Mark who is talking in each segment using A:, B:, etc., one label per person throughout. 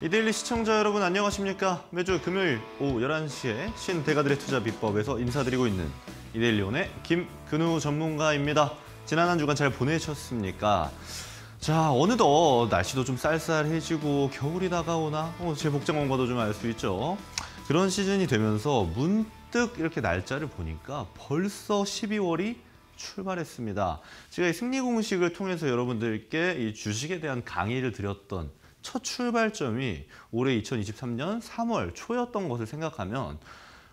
A: 이데일리 시청자 여러분 안녕하십니까? 매주 금요일 오후 11시에 신대가들의 투자 비법에서 인사드리고 있는 이데일리온의 김근우 전문가입니다. 지난 한 주간 잘 보내셨습니까? 자, 어느덧 날씨도 좀 쌀쌀해지고 겨울이 다가오나? 어, 제 복장원과도 좀 알 수 있죠. 그런 시즌이 되면서 문득 이렇게 날짜를 보니까 벌써 12월이 출발했습니다. 제가 이 승리 공식을 통해서 여러분들께 이 주식에 대한 강의를 드렸던 첫 출발점이 올해 2023년 3월 초였던 것을 생각하면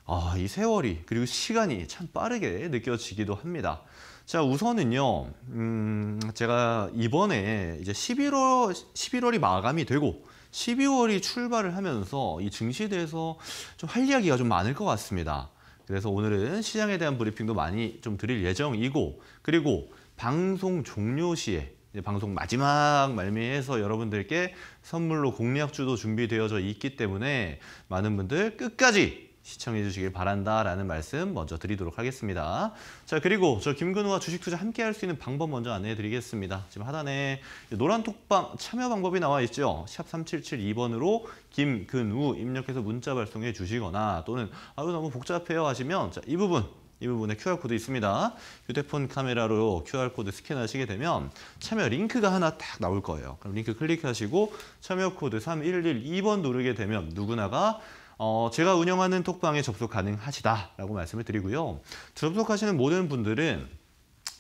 A: 아, 이 세월이 그리고 시간이 참 빠르게 느껴지기도 합니다. 자 우선은요 음, 제가 이번에 이제 11월 11월이 마감이 되고 12월이 출발을 하면서 이 증시에 대해서 좀 할 이야기가 좀 많을 것 같습니다. 그래서 오늘은 시장에 대한 브리핑도 많이 좀 드릴 예정이고 그리고 방송 종료 시에 방송 마지막 말미에서 여러분들께 선물로 공략주도 준비되어져 있기 때문에 많은 분들 끝까지 시청해 주시길 바란다라는 말씀 먼저 드리도록 하겠습니다. 자 그리고 저 김근우와 주식투자 함께 할 수 있는 방법 먼저 안내해 드리겠습니다. 지금 하단에 노란 톡방 참여 방법이 나와 있죠. 샵 3772번으로 김근우 입력해서 문자 발송해 주시거나 또는 아유 너무 복잡해요 하시면 자, 이 부분 이 부분에 QR코드 있습니다. 휴대폰 카메라로 QR코드 스캔하시게 되면 참여 링크가 하나 딱 나올 거예요. 그럼 링크 클릭하시고 참여 코드 3112번 누르게 되면 누구나가 어, 제가 운영하는 톡방에 접속 가능하시다라고 말씀을 드리고요. 접속하시는 모든 분들은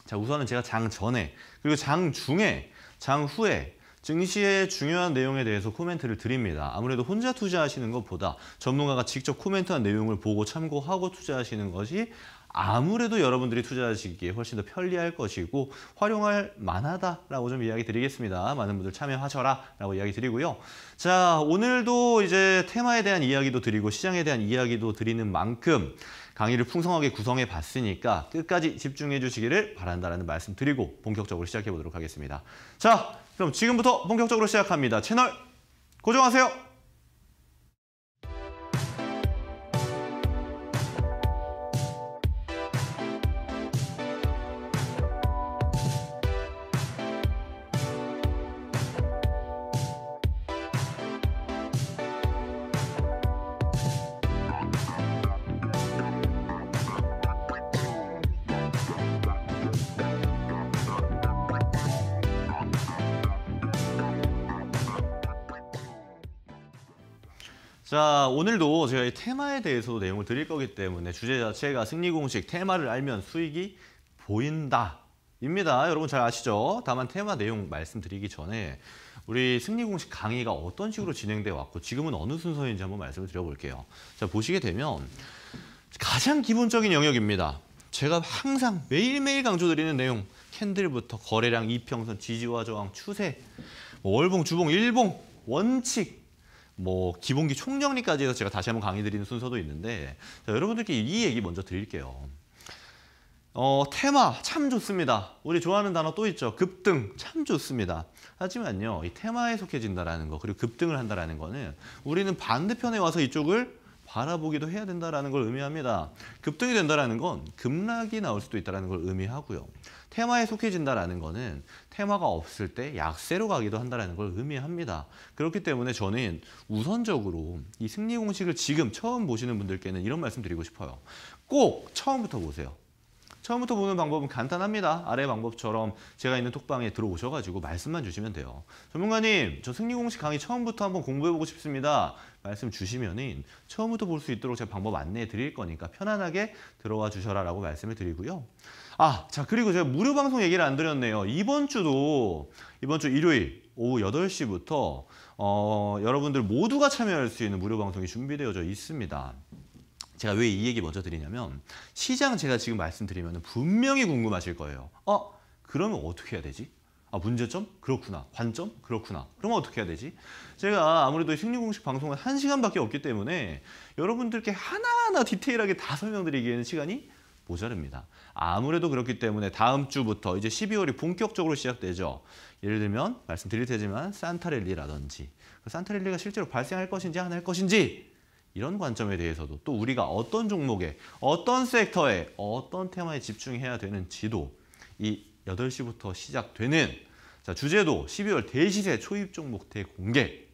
A: 자 우선은 제가 장 전에 그리고 장 중에 장 후에 증시의 중요한 내용에 대해서 코멘트를 드립니다. 아무래도 혼자 투자하시는 것보다 전문가가 직접 코멘트한 내용을 보고 참고하고 투자하시는 것이 아무래도 여러분들이 투자하시기에 훨씬 더 편리할 것이고 활용할 만하다라고 좀 이야기 드리겠습니다. 많은 분들 참여하셔라 라고 이야기 드리고요. 자 오늘도 이제 테마에 대한 이야기도 드리고 시장에 대한 이야기도 드리는 만큼 강의를 풍성하게 구성해 봤으니까 끝까지 집중해 주시기를 바란다라는 말씀 드리고 본격적으로 시작해 보도록 하겠습니다. 자 그럼 지금부터 본격적으로 시작합니다. 채널 고정하세요. 오늘도 제가 이 테마에 대해서 내용을 드릴 거기 때문에 주제 자체가 승리 공식, 테마를 알면 수익이 보인다. 입니다. 여러분 잘 아시죠? 다만 테마 내용 말씀드리기 전에 우리 승리 공식 강의가 어떤 식으로 진행돼 왔고 지금은 어느 순서인지 한번 말씀을 드려볼게요. 자 보시게 되면 가장 기본적인 영역입니다. 제가 항상 매일매일 강조드리는 내용 캔들부터 거래량, 이평선, 지지와 저항, 추세, 뭐 월봉, 주봉, 일봉, 원칙 뭐 기본기 총정리까지 해서 제가 다시 한번 강의 드리는 순서도 있는데 자, 여러분들께 이 얘기 먼저 드릴게요. 어, 테마 참 좋습니다. 우리 좋아하는 단어 또 있죠. 급등 참 좋습니다. 하지만요. 이 테마에 속해진다라는 거 그리고 급등을 한다라는 거는 우리는 반대편에 와서 이쪽을 바라보기도 해야 된다라는 걸 의미합니다. 급등이 된다라는 건 급락이 나올 수도 있다는 걸 의미하고요. 테마에 속해진다라는 거는 테마가 없을 때 약세로 가기도 한다는 걸 의미합니다. 그렇기 때문에 저는 우선적으로 이 승리 공식을 지금 처음 보시는 분들께는 이런 말씀 드리고 싶어요. 꼭 처음부터 보세요. 처음부터 보는 방법은 간단합니다. 아래 방법처럼 제가 있는 톡방에 들어오셔가지고 말씀만 주시면 돼요. 전문가님, 저 승리공식 강의 처음부터 한번 공부해보고 싶습니다. 말씀 주시면은 처음부터 볼 수 있도록 제가 방법 안내해 드릴 거니까 편안하게 들어와 주셔라 라고 말씀을 드리고요. 아, 자 그리고 제가 무료 방송 얘기를 안 드렸네요. 이번 주도 이번 주 일요일 오후 8시부터 어, 여러분들 모두가 참여할 수 있는 무료 방송이 준비되어져 있습니다. 제가 왜 이 얘기 먼저 드리냐면 시장 제가 지금 말씀드리면 분명히 궁금하실 거예요. 어? 그러면 어떻게 해야 되지? 아, 문제점? 그렇구나. 관점? 그렇구나. 그러면 어떻게 해야 되지? 제가 아무래도 심리공식 방송은 한시간밖에 없기 때문에 여러분들께 하나하나 디테일하게 다 설명드리기에는 시간이 모자릅니다. 아무래도 그렇기 때문에 다음 주부터 이제 12월이 본격적으로 시작되죠. 예를 들면 말씀드릴 테지만 산타렐리라든지 그 산타렐리가 실제로 발생할 것인지 안 할 것인지 이런 관점에 대해서도 또 우리가 어떤 종목에 어떤 섹터에 어떤 테마에 집중해야 되는지도 이 8시부터 시작되는 자, 주제도 12월 대시세 초입 종목 대공개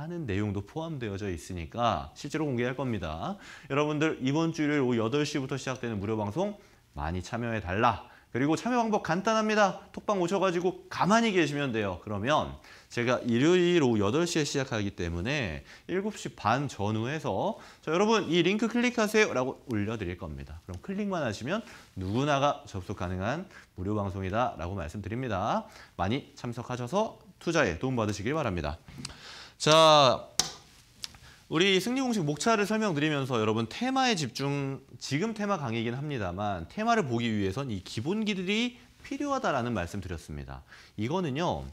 A: 하는 내용도 포함되어져 있으니까 실제로 공개할 겁니다. 여러분들 이번 주 일요일 오후 8시부터 시작되는 무료 방송 많이 참여해달라. 그리고 참여 방법 간단합니다. 톡방 오셔가지고 가만히 계시면 돼요. 그러면 제가 일요일 오후 8시에 시작하기 때문에 7시 반 전후에서 자, 여러분 이 링크 클릭하세요 라고 올려드릴 겁니다. 그럼 클릭만 하시면 누구나가 접속 가능한 무료 방송이다 라고 말씀드립니다. 많이 참석하셔서 투자에 도움받으시길 바랍니다. 자, 우리 승리 공식 목차를 설명드리면서 여러분 테마에 집중, 지금 테마 강의이긴 합니다만 테마를 보기 위해선 이 기본기들이 필요하다라는 말씀 드렸습니다. 이거는요,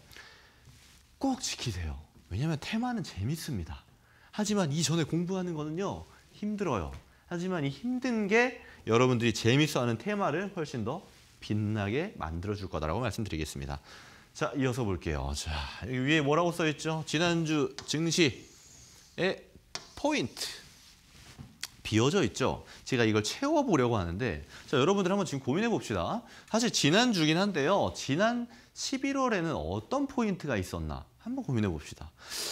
A: 꼭 지키세요. 왜냐하면 테마는 재밌습니다. 하지만 이전에 공부하는 거는요, 힘들어요. 하지만 이 힘든 게 여러분들이 재밌어하는 테마를 훨씬 더 빛나게 만들어줄 거다라고 말씀드리겠습니다. 자, 이어서 볼게요. 자, 여기 위에 뭐라고 써있죠? 지난주 증시의 포인트. 비어져 있죠. 제가 이걸 채워보려고 하는데 자 여러분들 한번 지금 고민해 봅시다. 사실 지난주긴 한데요. 지난 11월에는 어떤 포인트가 있었나 한번 고민해 봅시다.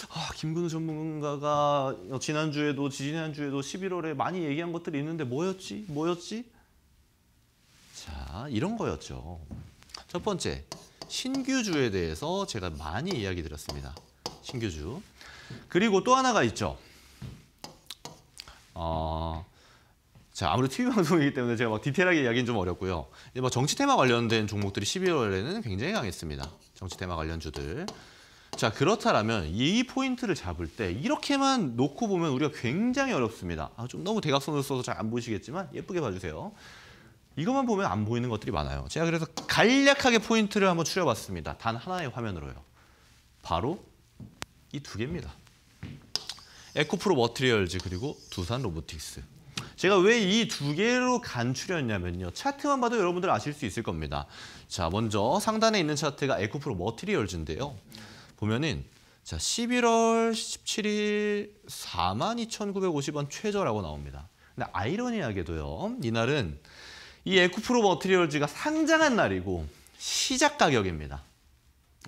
A: 아, 김근우 전문가가 지난주에도 지난주에도 11월에 많이 얘기한 것들이 있는데 뭐였지? 뭐였지? 자 이런 거였죠. 첫 번째 신규주에 대해서 제가 많이 이야기 드렸습니다. 신규주. 그리고 또 하나가 있죠. 어, 자, 아무래도 TV 방송이기 때문에 제가 막 디테일하게 이야기는 좀 어렵고요. 이제 막 뭐 정치 테마 관련된 종목들이 12월에는 굉장히 강했습니다. 정치 테마 관련 주들. 자, 그렇다면 이 포인트를 잡을 때 이렇게만 놓고 보면 우리가 굉장히 어렵습니다. 아, 좀 너무 대각선을 써서 잘 안보시겠지만 예쁘게 봐주세요. 이것만 보면 안 보이는 것들이 많아요. 제가 그래서 간략하게 포인트를 한번 추려봤습니다. 단 하나의 화면으로요. 바로 이 두 개입니다. 에코프로 머트리얼즈 그리고 두산 로보틱스. 제가 왜 이 두 개로 간추렸냐면요. 차트만 봐도 여러분들 아실 수 있을 겁니다. 자, 먼저 상단에 있는 차트가 에코프로 머트리얼즈인데요. 보면은 자, 11월 17일 42,950원 최저라고 나옵니다. 근데 아이러니하게도요. 이날은 이 에쿠프로 머티리얼즈가 상장한 날이고 시작 가격입니다.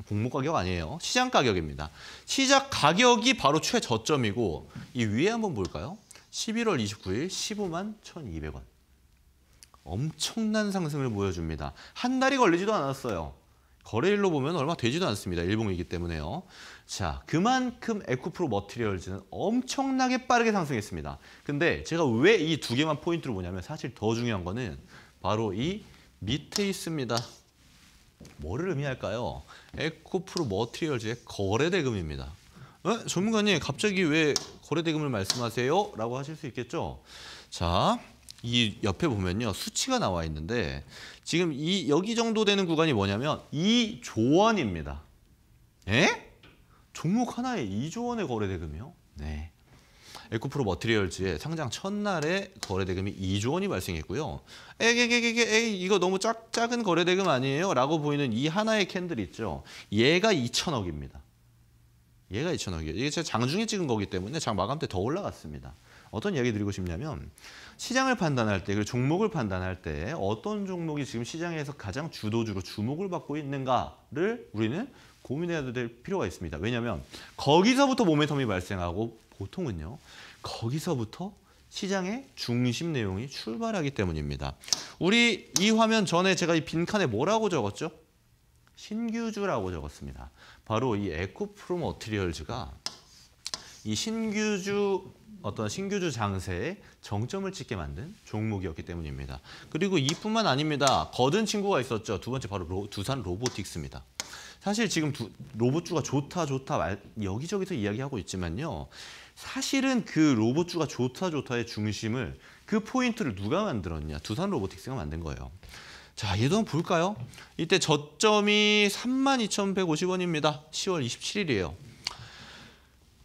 A: 공모 가격 아니에요. 시장 가격입니다. 시작 가격이 바로 최저점이고 이 위에 한번 볼까요? 11월 29일 15만 1,200원. 엄청난 상승을 보여줍니다. 한 달이 걸리지도 않았어요. 거래일로 보면 얼마 되지도 않습니다. 일봉이기 때문에요. 자, 그만큼 에코프로 머티리얼즈는 엄청나게 빠르게 상승했습니다. 근데 제가 왜 이 두 개만 포인트로 보냐면 사실 더 중요한 거는 바로 이 밑에 있습니다. 뭐를 의미할까요? 에코프로 머티리얼즈의 거래대금입니다. 에? 어? 전문가님 갑자기 왜 거래대금을 말씀하세요? 라고 하실 수 있겠죠? 자, 이 옆에 보면요. 수치가 나와 있는데 지금 이 여기 정도 되는 구간이 뭐냐면 이조원입니다 에? 예? 종목 하나에 이조 원의 거래대금이요? 네. 에코프로 머티리얼즈의 상장 첫날에 거래대금이 2조 원이 발생했고요. 에게게게게 에이 이거 너무 짝, 작은 거래대금 아니에요? 라고 보이는 이 하나의 캔들 있죠. 얘가 2천억입니다. 얘가 2천억이에요. 이게 제가 장중에 찍은 거기 때문에 장 마감 때 더 올라갔습니다. 어떤 이야기 드리고 싶냐면 시장을 판단할 때, 그리고 종목을 판단할 때 어떤 종목이 지금 시장에서 가장 주도주로 주목을 받고 있는가를 우리는 고민해야 될 필요가 있습니다. 왜냐하면 거기서부터 모멘텀이 발생하고 보통은요. 거기서부터 시장의 중심 내용이 출발하기 때문입니다. 우리 이 화면 전에 제가 이 빈칸에 뭐라고 적었죠? 신규주라고 적었습니다. 바로 이 에코프로 머트리얼즈가 이 신규주 어떤 신규주 장세에 정점을 찍게 만든 종목이었기 때문입니다. 그리고 이뿐만 아닙니다. 거든 친구가 있었죠. 두 번째 바로 로, 두산 로보틱스입니다. 사실 지금 두, 로봇주가 좋다 좋다 말, 여기저기서 이야기하고 있지만요. 사실은 그 로봇주가 좋다 좋다의 중심을 그 포인트를 누가 만들었냐. 두산 로보틱스가 만든 거예요. 자, 얘도 한번 볼까요? 이때 저점이 32,150원입니다. 10월 27일이에요.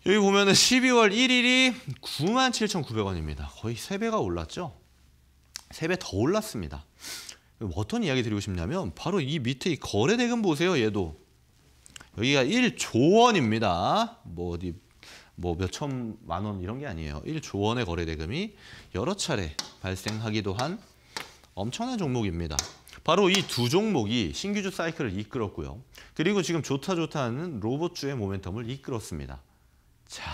A: 여기 보면은 12월 1일이 97,900원입니다. 거의 3배가 올랐죠? 3배더 올랐습니다. 어떤 이야기 드리고 싶냐면 바로 이 밑에 이 거래 대금 보세요. 얘도 여기가 1조 원입니다. 뭐 어디 뭐 몇천만 원 이런 게 아니에요. 1조 원의 거래 대금이 여러 차례 발생하기도 한 엄청난 종목입니다. 바로 이 두 종목이 신규주 사이클을 이끌었고요. 그리고 지금 좋다 좋다 하는 로봇주의 모멘텀을 이끌었습니다. 자,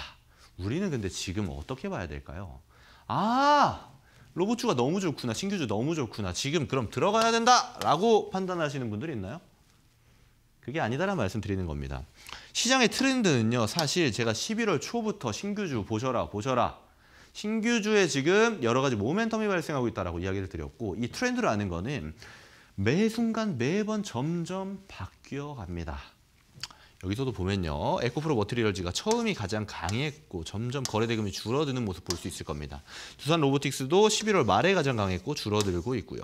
A: 우리는 근데 지금 어떻게 봐야 될까요? 아, 로봇주가 너무 좋구나, 신규주 너무 좋구나, 지금 그럼 들어가야 된다라고 판단하시는 분들이 있나요? 그게 아니다라는 말씀 드리는 겁니다. 시장의 트렌드는요, 사실 제가 11월 초부터 신규주 보셔라, 보셔라. 신규주에 지금 여러 가지 모멘텀이 발생하고 있다라고 이야기를 드렸고 이 트렌드를 아는 거는 매 순간 매번 점점 바뀌어 갑니다. 여기서도 보면요. 에코프로 머트리얼즈가 처음이 가장 강했고 점점 거래 대금이 줄어드는 모습 볼 수 있을 겁니다. 두산 로보틱스도 11월 말에 가장 강했고 줄어들고 있고요.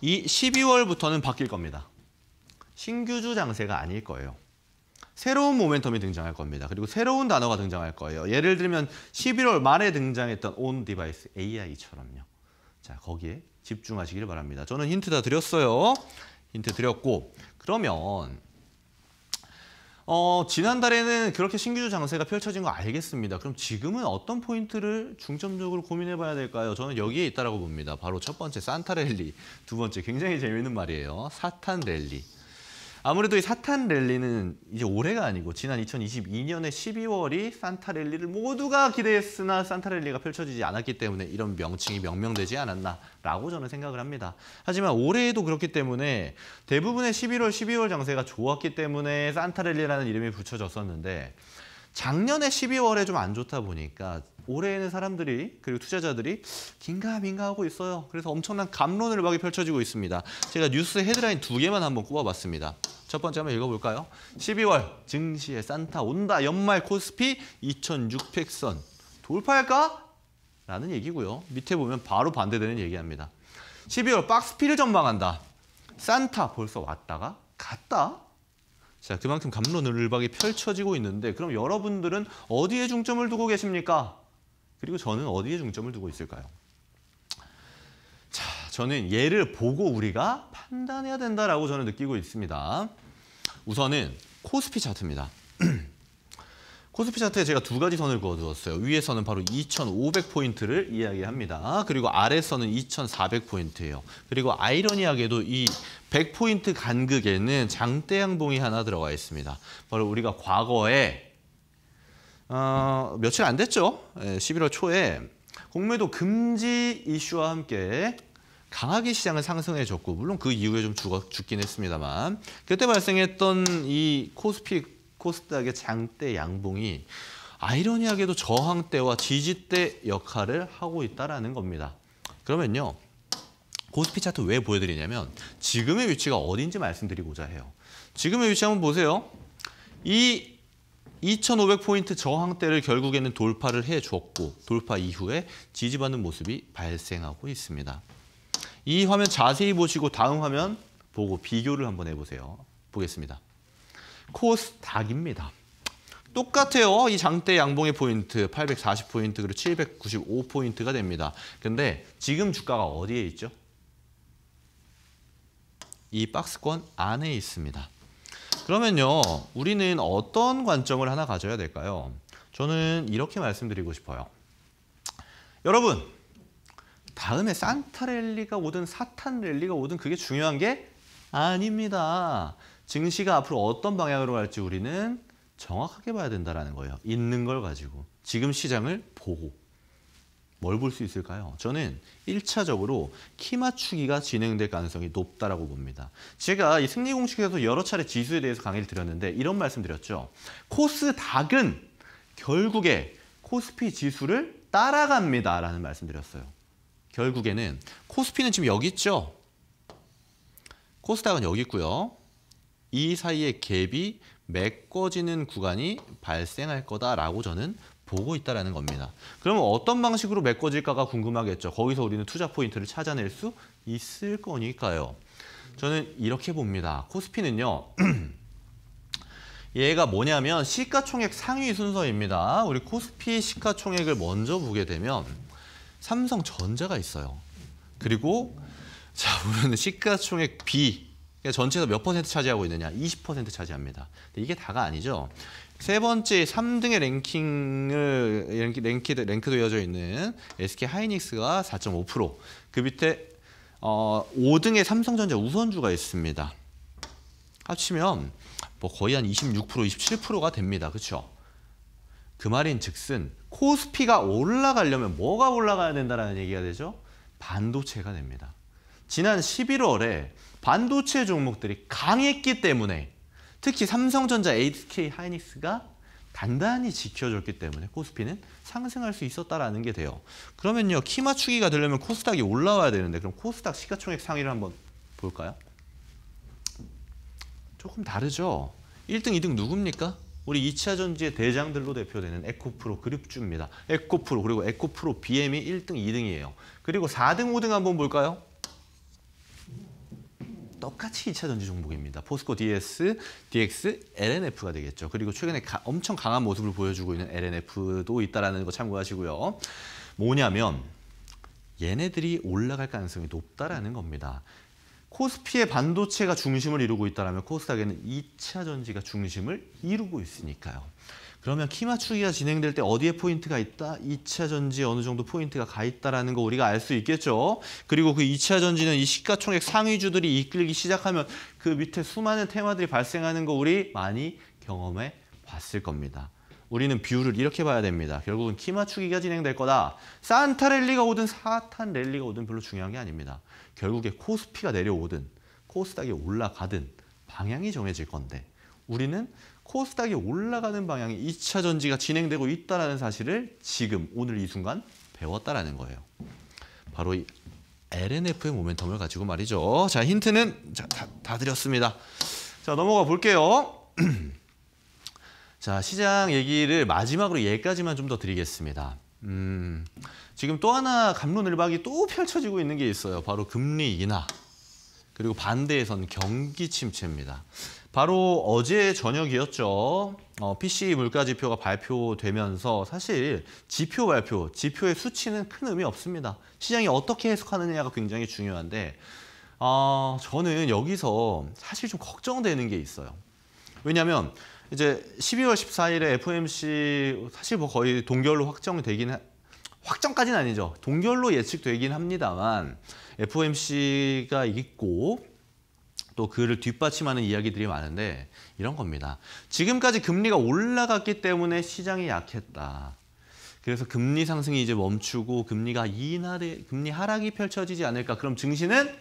A: 이 12월부터는 바뀔 겁니다. 신규주 장세가 아닐 거예요. 새로운 모멘텀이 등장할 겁니다. 그리고 새로운 단어가 등장할 거예요. 예를 들면 11월 말에 등장했던 온 디바이스 AI처럼요. 자, 거기에 집중하시길 바랍니다. 저는 힌트 다 드렸어요. 힌트 드렸고 그러면 어, 지난달에는 그렇게 신규주 장세가 펼쳐진 거 알겠습니다. 그럼 지금은 어떤 포인트를 중점적으로 고민해 봐야 될까요? 저는 여기에 있다라고 봅니다. 바로 첫 번째 산타 랠리, 두 번째 굉장히 재미있는 말이에요. 사탄 랠리. 아무래도 이 사탄 랠리는 이제 올해가 아니고 지난 2022년에 12월이 산타 랠리를 모두가 기대했으나 산타 랠리가 펼쳐지지 않았기 때문에 이런 명칭이 명명되지 않았나라고 저는 생각을 합니다. 하지만 올해에도 그렇기 때문에 대부분의 11월, 12월 장세가 좋았기 때문에 산타 랠리라는 이름이 붙여졌었는데 작년에 12월에 좀 안 좋다 보니까 올해에는 사람들이 그리고 투자자들이 긴가민가하고 있어요. 그래서 엄청난 감론을 막이 펼쳐지고 있습니다. 제가 뉴스 헤드라인 두 개만 한번 꼽아봤습니다. 첫 번째 한번 읽어볼까요? 12월 증시에 산타 온다 연말 코스피 2600선 돌파할까? 라는 얘기고요. 밑에 보면 바로 반대되는 얘기합니다. 12월 박스피를 전망한다. 산타 벌써 왔다가 갔다? 자, 그만큼 감론을박이 펼쳐지고 있는데 그럼 여러분들은 어디에 중점을 두고 계십니까? 그리고 저는 어디에 중점을 두고 있을까요? 자, 저는 얘를 보고 우리가 판단해야 된다라고 저는 느끼고 있습니다. 우선은 코스피 차트입니다. 코스피 차트에 제가 두 가지 선을 그어두었어요. 위에서는 바로 2,500포인트를 이야기합니다. 그리고 아래서는 2,400포인트예요. 그리고 아이러니하게도 이 100포인트 간극에는 장대 양봉이 하나 들어가 있습니다. 바로 우리가 과거에 어, 며칠 안 됐죠. 11월 예, 초에 공매도 금지 이슈와 함께 강하게 시장을 상승해줬고 물론 그 이후에 좀 죽어, 죽긴 했습니다만 그때 발생했던 이 코스피 코스닥의 장대 양봉이 아이러니하게도 저항대와 지지대 역할을 하고 있다라는 겁니다. 그러면요. 코스피 차트 왜 보여드리냐면 지금의 위치가 어딘지 말씀드리고자 해요. 지금의 위치 한번 보세요. 이 2,500포인트 저항대를 결국에는 돌파를 해줬고 돌파 이후에 지지받는 모습이 발생하고 있습니다. 이 화면 자세히 보시고 다음 화면 보고 비교를 한번 해보세요. 보겠습니다. 코스닥입니다. 똑같아요. 이 장대 양봉의 포인트 840포인트 그리고 795포인트가 됩니다. 근데 지금 주가가 어디에 있죠? 이 박스권 안에 있습니다. 그러면요, 우리는 어떤 관점을 하나 가져야 될까요? 저는 이렇게 말씀드리고 싶어요. 여러분, 다음에 산타 랠리가 오든 사탄 랠리가 오든 그게 중요한 게 아닙니다. 증시가 앞으로 어떤 방향으로 갈지 우리는 정확하게 봐야 된다는 거예요. 있는 걸 가지고. 지금 시장을 보고. 뭘볼수 있을까요? 저는 1차적으로 키 맞추기가 진행될 가능성이 높다라고 봅니다. 제가 이 승리 공식에서 여러 차례 지수에 대해서 강의를 드렸는데 이런 말씀 드렸죠. 코스닥은 결국에 코스피 지수를 따라갑니다라는 말씀 드렸어요. 결국에는 코스피는 지금 여기 있죠. 코스닥은 여기 있고요. 이 사이의 갭이 메꿔지는 구간이 발생할 거다라고 저는 보고 있다는 겁니다. 그러면 어떤 방식으로 메꿔질까가 궁금하겠죠. 거기서 우리는 투자 포인트를 찾아낼 수 있을 거니까요. 저는 이렇게 봅니다. 코스피는요. 얘가 뭐냐면 시가총액 상위 순서입니다. 우리 코스피 시가총액을 먼저 보게 되면 삼성전자가 있어요. 그리고 자 보면 시가총액 B 전체에서 몇 퍼센트 차지하고 있느냐? 20% 차지합니다. 이게 다가 아니죠. 세 번째 3등의 랭킹을 랭크, 랭크, 랭크도 이어져 있는 SK 하이닉스가 4.5%. 그 밑에 어, 5등의 삼성전자 우선주가 있습니다. 합치면 뭐 거의 한 26%, 27%가 됩니다. 그쵸그 말인 즉슨 코스피가 올라가려면 뭐가 올라가야 된다는 얘기가 되죠? 반도체가 됩니다. 지난 11월에 반도체 종목들이 강했기 때문에 특히 삼성전자, HK 하이닉스가 단단히 지켜줬기 때문에 코스피는 상승할 수 있었다라는 게 돼요. 그러면요. 키 맞추기가 되려면 코스닥이 올라와야 되는데 그럼 코스닥 시가총액 상위를 한번 볼까요? 조금 다르죠. 1등, 2등 누굽니까? 우리 2차 전지의 대장들로 대표되는 에코프로 그립주입니다 에코프로 그리고 에코프로 BM이 1등, 2등이에요. 그리고 4등, 5등 한번 볼까요? 똑같이 2차 전지 종목입니다. 포스코 DS, DX, LNF가 되겠죠. 그리고 최근에 가, 엄청 강한 모습을 보여주고 있는 LNF도 있다라거 참고하시고요. 뭐냐면 얘네들이 올라갈 가능성이 높다라는 겁니다. 코스피의 반도체가 중심을 이루고 있다면 코스닥에는 2차 전지가 중심을 이루고 있으니까요. 그러면 키 맞추기가 진행될 때 어디에 포인트가 있다? 2차 전지에 어느 정도 포인트가 가 있다라는 거 우리가 알 수 있겠죠. 그리고 그 2차 전지는 이 시가총액 상위주들이 이끌기 시작하면 그 밑에 수많은 테마들이 발생하는 거 우리 많이 경험해 봤을 겁니다. 우리는 비율을 이렇게 봐야 됩니다. 결국은 키 맞추기가 진행될 거다. 산타 랠리가 오든 사탄 랠리가 오든 별로 중요한 게 아닙니다. 결국에 코스피가 내려오든 코스닥이 올라가든 방향이 정해질 건데 우리는 코스닥이 올라가는 방향이 2차 전지가 진행되고 있다는 사실을 지금 오늘 이 순간 배웠다라는 거예요. 바로 이 LNF의 모멘텀을 가지고 말이죠. 자 힌트는 자, 다, 다 드렸습니다. 자 넘어가 볼게요. 자 시장 얘기를 마지막으로 얘까지만 좀 더 드리겠습니다. 음, 지금 또 하나 감론을박이 또 펼쳐지고 있는 게 있어요. 바로 금리 인하 그리고 반대에선 경기 침체입니다. 바로 어제 저녁이었죠. 어, p c 물가지표가 발표되면서 사실 지표 발표, 지표의 수치는 큰 의미 없습니다. 시장이 어떻게 해석하느냐가 굉장히 중요한데 어, 저는 여기서 사실 좀 걱정되는 게 있어요. 왜냐하면 이제 12월 14일에 FMC 사실 뭐 거의 동결로 확정되긴 확정까지는 아니죠. 동결로 예측되긴 합니다만 FMC가 있고 또 그를 뒷받침하는 이야기들이 많은데 이런 겁니다. 지금까지 금리가 올라갔기 때문에 시장이 약했다. 그래서 금리 상승이 이제 멈추고 금리가 인하되 금리 하락이 펼쳐지지 않을까? 그럼 증시는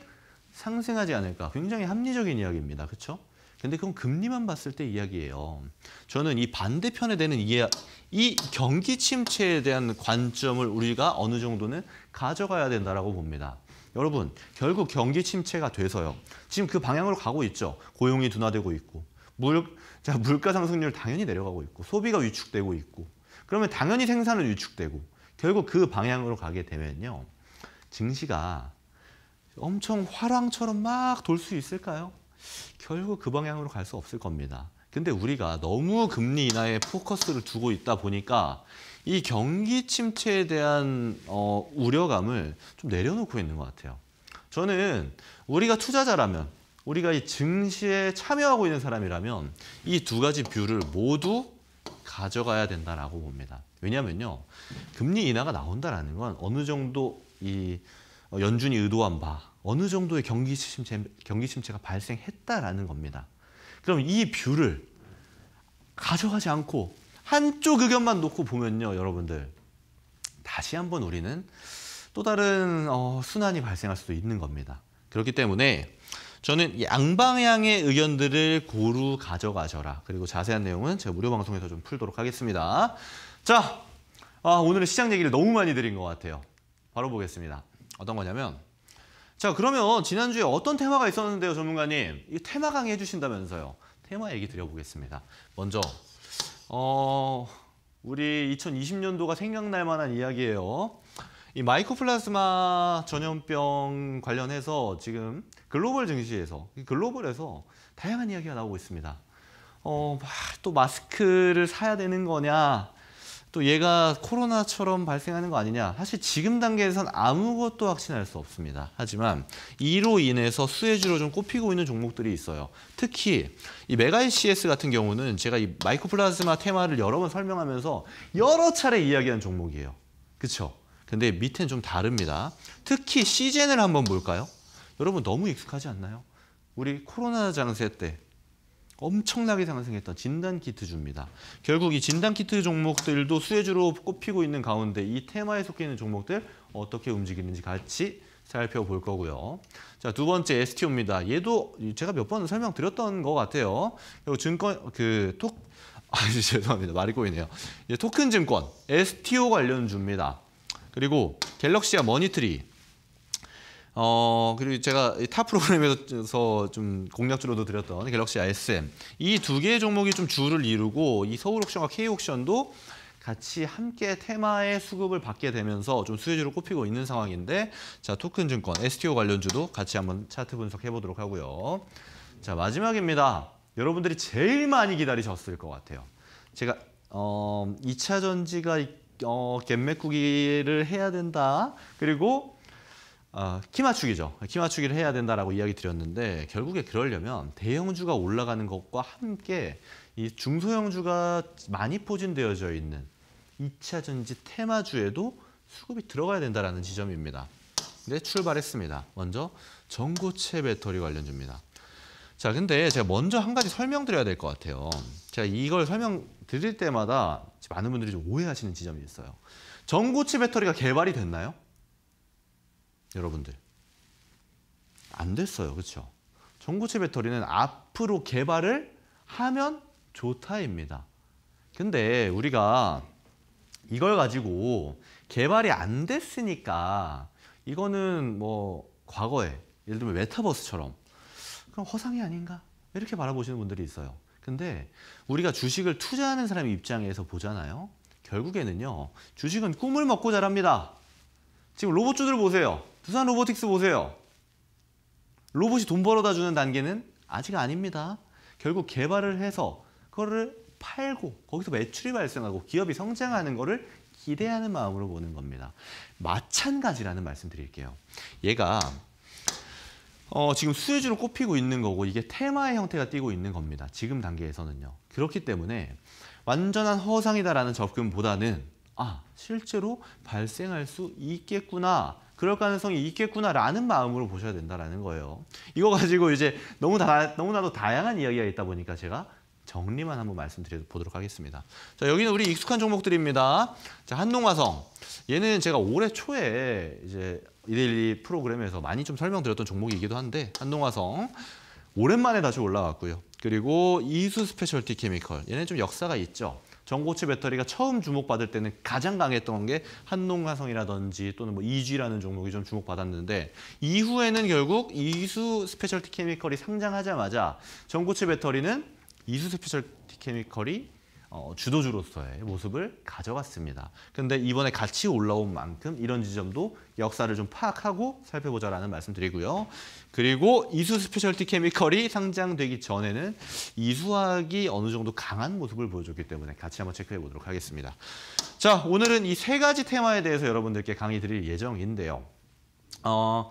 A: 상승하지 않을까? 굉장히 합리적인 이야기입니다. 그렇죠? 근데 그건 금리만 봤을 때 이야기예요. 저는 이 반대편에 되는 이해, 이 경기 침체에 대한 관점을 우리가 어느 정도는 가져가야 된다라고 봅니다. 여러분 결국 경기 침체가 돼서요. 지금 그 방향으로 가고 있죠. 고용이 둔화되고 있고 물, 자, 물가 상승률 당연히 내려가고 있고 소비가 위축되고 있고 그러면 당연히 생산은 위축되고 결국 그 방향으로 가게 되면요. 증시가 엄청 화랑처럼 막 돌 수 있을까요? 결국 그 방향으로 갈 수 없을 겁니다. 근데 우리가 너무 금리 인하에 포커스를 두고 있다 보니까 이 경기 침체에 대한 어, 우려감을 좀 내려놓고 있는 것 같아요. 저는 우리가 투자자라면 우리가 이 증시에 참여하고 있는 사람이라면 이 두 가지 뷰를 모두 가져가야 된다라고 봅니다. 왜냐면요. 금리 인하가 나온다라는 건 어느 정도 이 어, 연준이 의도한 바 어느 정도의 경기 침체 경기 침체가 발생했다라는 겁니다. 그럼 이 뷰를 가져가지 않고 한쪽 의견만 놓고 보면요, 여러분들. 다시 한번 우리는 또 다른 어, 순환이 발생할 수도 있는 겁니다. 그렇기 때문에 저는 양방향의 의견들을 고루 가져가셔라. 그리고 자세한 내용은 제가 무료 방송에서 좀 풀도록 하겠습니다. 자, 아, 오늘은 시장 얘기를 너무 많이 드린 것 같아요. 바로 보겠습니다. 어떤 거냐면 자 그러면 지난주에 어떤 테마가 있었는데요 전문가님 이 테마 강의 해주신다면서요 테마 얘기 드려보겠습니다 먼저 어 우리 2020년도가 생각날 만한 이야기예요 이 마이코플라스마 전염병 관련해서 지금 글로벌 증시에서 글로벌에서 다양한 이야기가 나오고 있습니다 어 또 마스크를 사야 되는 거냐 또 얘가 코로나처럼 발생하는 거 아니냐. 사실 지금 단계에선 아무것도 확신할 수 없습니다. 하지만 이로 인해서 수혜주로 좀 꼽히고 있는 종목들이 있어요. 특히 이 메가이CS 같은 경우는 제가 이 마이코플라즈마 테마를 여러 번 설명하면서 여러 차례 이야기한 종목이에요. 그렇죠? 근데 밑에는좀 다릅니다. 특히 시젠을 한번 볼까요? 여러분 너무 익숙하지 않나요? 우리 코로나 장세 때 엄청나게 상승했던 진단 키트주입니다. 결국 이 진단 키트 종목들도 수혜주로 꼽히고 있는 가운데 이 테마에 속해 있는 종목들 어떻게 움직이는지 같이 살펴볼 거고요. 자, 두 번째 STO입니다. 얘도 제가 몇 번 설명드렸던 것 같아요. 그리고 증권 그톡 아, 죄송합니다. 말이 꼬이네요. 예, 토큰 증권 STO 관련 주입니다. 그리고 갤럭시와 머니트리 어 그리고 제가 타 프로그램에서 좀 공략주로도 드렸던 갤럭시 ISM 이 두 개의 종목이 좀 주를 이루고 이 서울 옥션과 K 옥션도 같이 함께 테마의 수급을 받게 되면서 좀 수혜주로 꼽히고 있는 상황인데 자 토큰 증권 STO 관련주도 같이 한번 차트 분석해 보도록 하고요. 자 마지막입니다. 여러분들이 제일 많이 기다리셨을 것 같아요. 제가 어 2차 전지가 어, 갭매꾸기를 해야 된다. 그리고 아, 키 맞추기죠. 키 맞추기를 해야 된다라고 이야기 드렸는데 결국에 그러려면 대형주가 올라가는 것과 함께 이 중소형주가 많이 포진되어져 있는 2차 전지 테마주에도 수급이 들어가야 된다라는 지점입니다. 네, 출발했습니다. 먼저 전고체 배터리 관련주입니다. 자, 근데 제가 먼저 한 가지 설명드려야 될 것 같아요. 제가 이걸 설명드릴 때마다 많은 분들이 좀 오해하시는 지점이 있어요. 전고체 배터리가 개발이 됐나요? 여러분들. 안 됐어요. 그렇죠? 전구체 배터리는 앞으로 개발을 하면 좋다입니다. 근데 우리가 이걸 가지고 개발이 안 됐으니까 이거는 뭐 과거에 예를 들면 메타버스처럼 그럼 허상이 아닌가? 이렇게 바라보시는 분들이 있어요. 근데 우리가 주식을 투자하는 사람 입장에서 보잖아요. 결국에는요. 주식은 꿈을 먹고 자랍니다. 지금 로봇주들 보세요. 부산 로보틱스 보세요. 로봇이 돈 벌어다 주는 단계는 아직 아닙니다. 결국 개발을 해서 그거를 팔고 거기서 매출이 발생하고 기업이 성장하는 거를 기대하는 마음으로 보는 겁니다. 마찬가지라는 말씀 드릴게요. 얘가 어, 지금 수혜주로 꼽히고 있는 거고 이게 테마의 형태가 띄고 있는 겁니다. 지금 단계에서는요. 그렇기 때문에 완전한 허상이다라는 접근보다는 아 실제로 발생할 수 있겠구나 그럴 가능성이 있겠구나라는 마음으로 보셔야 된다라는 거예요. 이거 가지고 이제 너무 다, 너무나도 다양한 이야기가 있다 보니까 제가 정리만 한번 말씀드려보도록 하겠습니다. 자, 여기는 우리 익숙한 종목들입니다. 자, 한농화성. 얘는 제가 올해 초에 이제 이데일리 프로그램에서 많이 좀 설명드렸던 종목이기도 한데 한농화성 오랜만에 다시 올라왔고요. 그리고 이수 스페셜티 케미컬. 얘는 좀 역사가 있죠. 전고체 배터리가 처음 주목받을 때는 가장 강했던 게 한농화성이라든지 또는 뭐 EG라는 종목이 좀 주목받았는데 이후에는 결국 이수 스페셜티 케미컬이 상장하자마자 전고체 배터리는 이수 스페셜티 케미컬이 어, 주도주로서의 모습을 가져갔습니다. 그런데 이번에 같이 올라온 만큼 이런 지점도 역사를 좀 파악하고 살펴보자라는 말씀드리고요. 그리고 이수 스페셜티 케미컬이 상장되기 전에는 이수학이 어느 정도 강한 모습을 보여줬기 때문에 같이 한번 체크해 보도록 하겠습니다. 자, 오늘은 이 세 가지 테마에 대해서 여러분들께 강의 드릴 예정인데요. 어,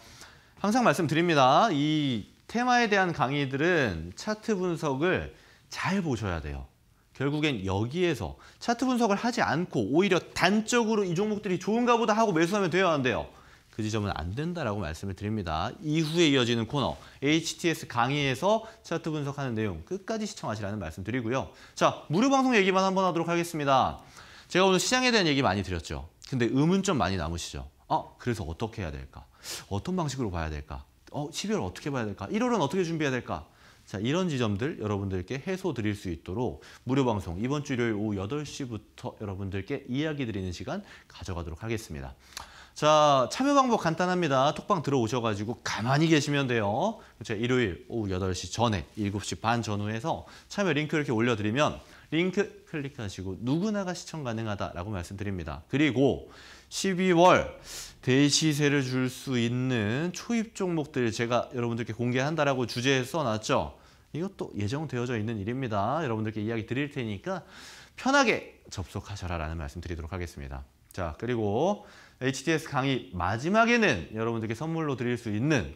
A: 항상 말씀드립니다. 이 테마에 대한 강의들은 차트 분석을 잘 보셔야 돼요. 결국엔 여기에서 차트 분석을 하지 않고 오히려 단적으로 이 종목들이 좋은가 보다 하고 매수하면 돼요, 안 돼요? 그 지점은 안 된다라고 말씀을 드립니다. 이후에 이어지는 코너 HTS 강의에서 차트 분석하는 내용 끝까지 시청하시라는 말씀 드리고요. 자, 무료 방송 얘기만 한번 하도록 하겠습니다. 제가 오늘 시장에 대한 얘기 많이 드렸죠. 근데 의문점 많이 남으시죠? 어, 그래서 어떻게 해야 될까? 어떤 방식으로 봐야 될까? 어, 12월 어떻게 봐야 될까? 1월은 어떻게 준비해야 될까? 자, 이런 지점들 여러분들께 해소 드릴 수 있도록 무료 방송 이번 주 일요일 오후 8시부터 여러분들께 이야기 드리는 시간 가져가도록 하겠습니다. 자, 참여 방법 간단합니다. 톡방 들어오셔가지고 가만히 계시면 돼요. 그렇 일요일 오후 8시 전에 7시 반 전후에서 참여 링크 이렇게 올려드리면 링크 클릭하시고 누구나가 시청 가능하다라고 말씀드립니다. 그리고 12월 대시세를 줄 수 있는 초입 종목들 제가 여러분들께 공개한다라고 주제에 써놨죠. 이것도 예정되어져 있는 일입니다. 여러분들께 이야기 드릴 테니까 편하게 접속하셔라라는 말씀 드리도록 하겠습니다. 자 그리고 HTS 강의 마지막에는 여러분들께 선물로 드릴 수 있는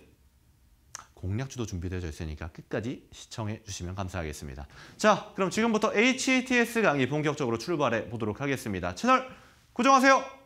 A: 공략주도 준비되어 있으니까 끝까지 시청해 주시면 감사하겠습니다. 자 그럼 지금부터 HTS 강의 본격적으로 출발해 보도록 하겠습니다. 채널 고정하세요.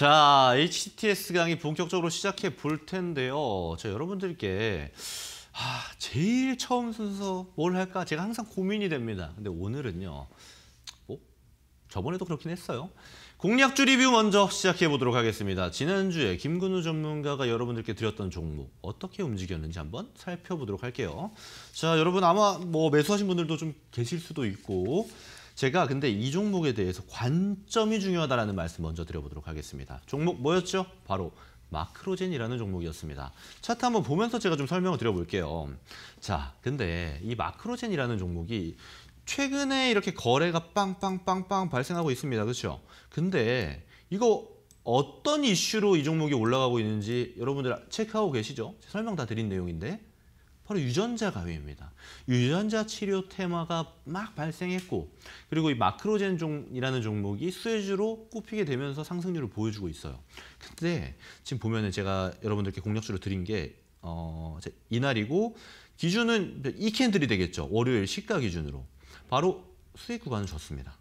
A: 자, HTS 강의 본격적으로 시작해 볼 텐데요. 저 여러분들께 아, 제일 처음 순서 뭘 할까? 제가 항상 고민이 됩니다. 근데 오늘은요. 뭐 저번에도 그렇긴 했어요. 공략주 리뷰 먼저 시작해 보도록 하겠습니다. 지난주에 김근우 전문가가 여러분들께 드렸던 종목 어떻게 움직였는지 한번 살펴보도록 할게요. 자, 여러분 아마 뭐 매수하신 분들도 좀 계실 수도 있고 제가 근데 이 종목에 대해서 관점이 중요하다는 말씀 먼저 드려보도록 하겠습니다. 종목 뭐였죠? 바로 마크로젠이라는 종목이었습니다. 차트 한번 보면서 제가 좀 설명을 드려볼게요. 자, 근데 이 마크로젠이라는 종목이 최근에 이렇게 거래가 빵빵빵빵 발생하고 있습니다. 그렇죠? 근데 이거 어떤 이슈로 이 종목이 올라가고 있는지 여러분들 체크하고 계시죠? 설명 다 드린 내용인데 바로 유전자 가위입니다. 유전자 치료 테마가 막 발생했고 그리고 이 마크로젠종이라는 종목이 수혜주로 꼽히게 되면서 상승률을 보여주고 있어요. 근데 지금 보면은 제가 여러분들께 공략주로 드린 게 어, 이날이고 기준은 이 캔들이 되겠죠. 월요일 시가 기준으로 바로 수익 구간을 줬습니다.